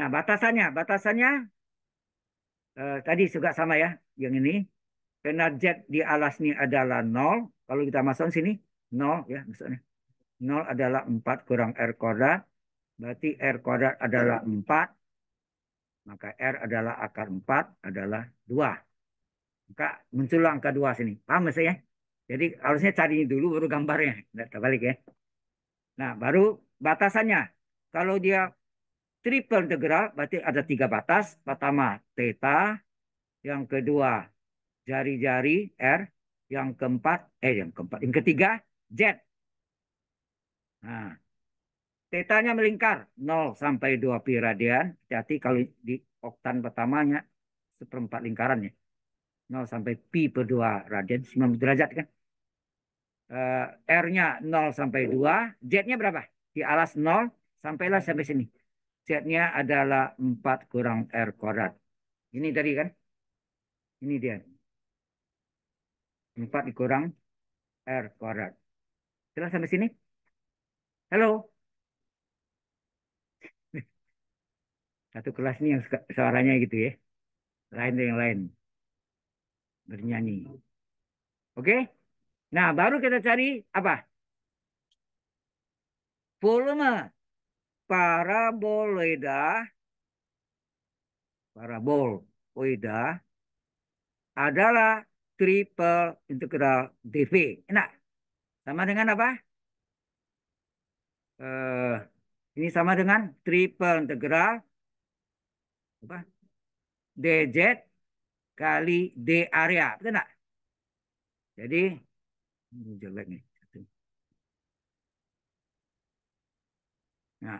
Nah, batasannya. Batasannya eh, tadi juga sama ya yang ini karena z di alas ini adalah 0 kalau kita masuk sini 0 ya misalnya 0 adalah 4 kurang r kuadrat berarti r kuadrat adalah 4 maka r adalah akar 4 adalah 2 maka muncul angka 2 sini paham maksudnya jadi harusnya cari dulu baru gambarnya tidak terbalik ya nah baru batasannya kalau dia triple integral berarti ada tiga batas. Pertama theta, yang kedua jari-jari R, yang keempat eh yang keempat, yang ketiga Z. Nah, tetanya melingkar 0 sampai 2 pi radian. Jadi kalau di oktan pertamanya seperempat lingkarannya. 0 sampai pi per 2 radian 90 derajat kan. Eh, R-nya 0 sampai 2, Z-nya berapa? Di alas 0 sampailah sampai sini. Z-nya adalah 4 kurang R kuadrat. Ini tadi kan? Ini dia. 4 dikurang R kuadrat. Jelas sampai sini? Halo? Satu kelas ini yang suaranya gitu ya. Lain dari yang lain. Bernyanyi. Oke? Nah, baru kita cari apa? Volume paraboloida paraboloida adalah triple integral dv. Enak. Sama dengan apa? Uh, ini sama dengan triple integral apa? dz kali d area. Betul enggak? Jadi ini jelek nih. Nah,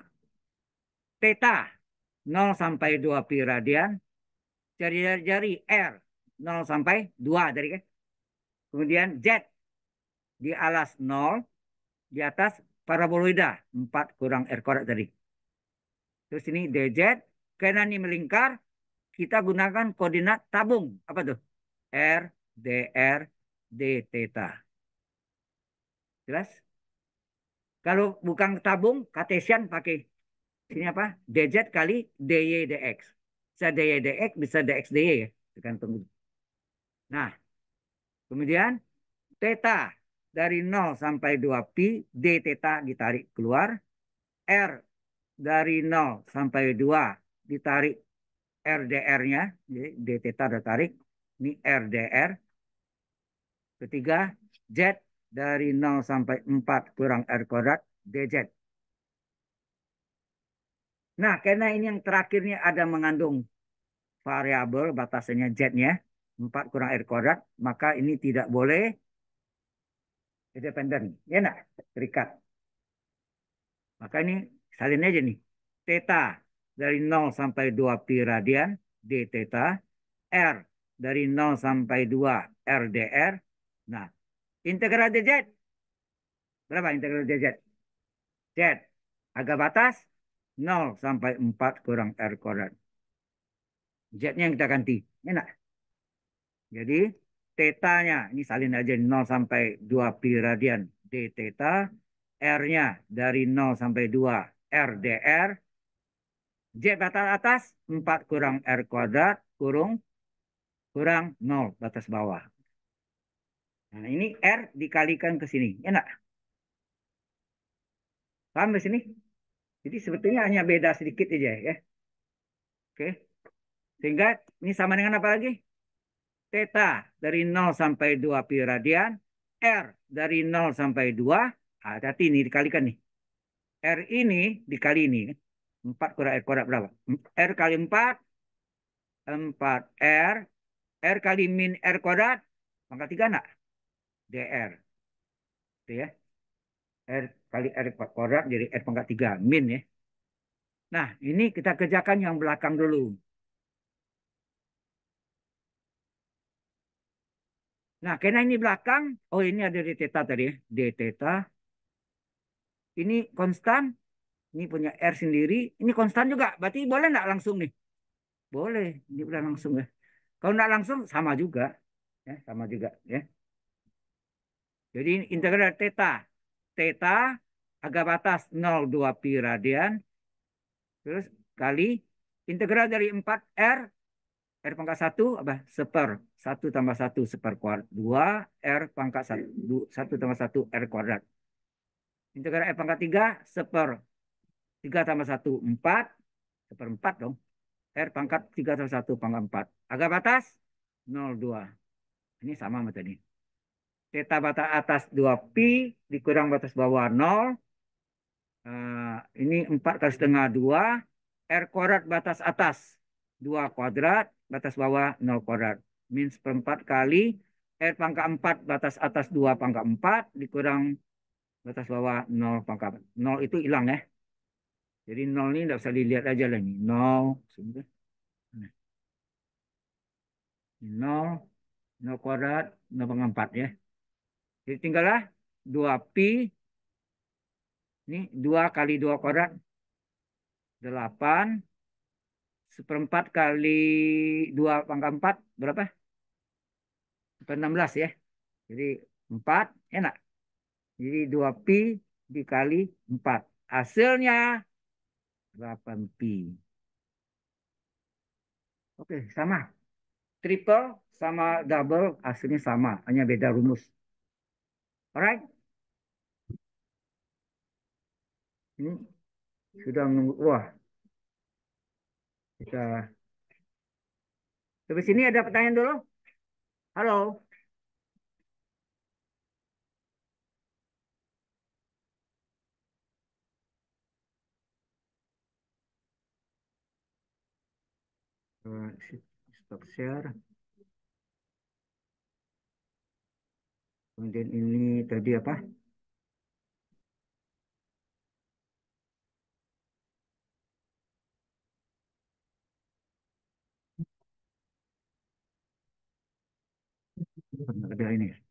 Theta 0 sampai 2 pi radian. Jari-jari R 0 sampai 2 dari kan. Kemudian Z di alas 0 di atas paraboloida 4 kurang R korek tadi. Terus ini DZ karena ini melingkar kita gunakan koordinat tabung apa tuh? R DR D theta. Jelas? Kalau bukan tabung, kartesian pakai ini apa? DZ kali DY DX. Bisa DY DX, bisa DX DY ya. Tergantung. Nah, kemudian theta dari 0 sampai 2pi, D theta ditarik keluar. R dari 0 sampai 2 ditarik RDR-nya. Jadi D theta ditarik. Ini RDR. Ketiga, Z dari 0 sampai 4 kurang R kuadrat, DZ Nah, karena ini yang terakhirnya ada mengandung variabel batasannya z-nya 4 kurang r kuadrat, maka ini tidak boleh independen. Ya nak, terikat. Maka ini salin aja nih. Theta dari 0 sampai 2 pi radian d theta, r dari 0 sampai 2 r dr. Nah, integral dz berapa integral dz? Z agak batas 0 sampai 4 kurang R kuadrat. Z-nya yang kita ganti. Enak. Jadi tetanya, ini salin aja 0 sampai 2 pi radian d teta. R-nya dari 0 sampai 2 R dr. Z batas atas 4 kurang R kuadrat kurung kurang 0 batas bawah. Nah ini R dikalikan ke sini. Enak. Paham di sini? Jadi sebetulnya hanya beda sedikit aja ya. Oke. Okay. Sehingga ini sama dengan apa lagi? Theta dari 0 sampai 2 pi radian. R dari 0 sampai 2. Ah, hati-hati ini dikalikan nih. R ini dikali ini. 4 kurang R kurang berapa? R kali 4. 4 R. R kali min R kuadrat. Maka 3 enggak? DR. Itu ya. R kali R kuadrat jadi R pangkat 3 min ya. Nah ini kita kerjakan yang belakang dulu. Nah karena ini belakang, oh ini ada di theta tadi ya, d theta. Ini konstan, ini punya R sendiri, ini konstan juga. Berarti boleh nggak langsung nih? Boleh, ini udah langsung ya. Kalau nggak langsung sama juga, ya sama juga ya. Jadi integral theta, theta agak batas 0,2 pi radian. Terus kali integral dari 4R. R pangkat 1 apa? Seper. 1 tambah 1 seper kuadrat. 2 R pangkat 1. 1 tambah 1 R kuadrat. Integral R pangkat 3 seper. 3 tambah 1 4. Seper 4 dong. R pangkat 3 tambah 1 pangkat 4. Agak batas 0, 2. Ini sama sama tadi. Teta batas atas 2pi dikurang batas bawah 0. Eh, ini 4 kali setengah 2. R kuadrat batas atas 2 kuadrat. Batas bawah 0 kuadrat. Min 4 kali R pangkat 4 batas atas 2 pangkat 4. Dikurang batas bawah 0 pangkat 4. 0 itu hilang ya. Jadi 0 ini tidak bisa dilihat aja lagi. 0. 0. 0 kuadrat 0 pangkat 4 ya. Jadi tinggallah 2P ini dua kali dua korat delapan Seperempat kali dua pangkat empat berapa? 16 ya. Jadi empat enak. Jadi dua pi dikali empat Hasilnya delapan pi. Oke, sama. Triple sama double hasilnya sama, hanya beda rumus. Alright? Hmm? ini sudah menunggu wah bisa Terus sini ada pertanyaan dulu halo eh, stop share kemudian ini tadi apa Pero no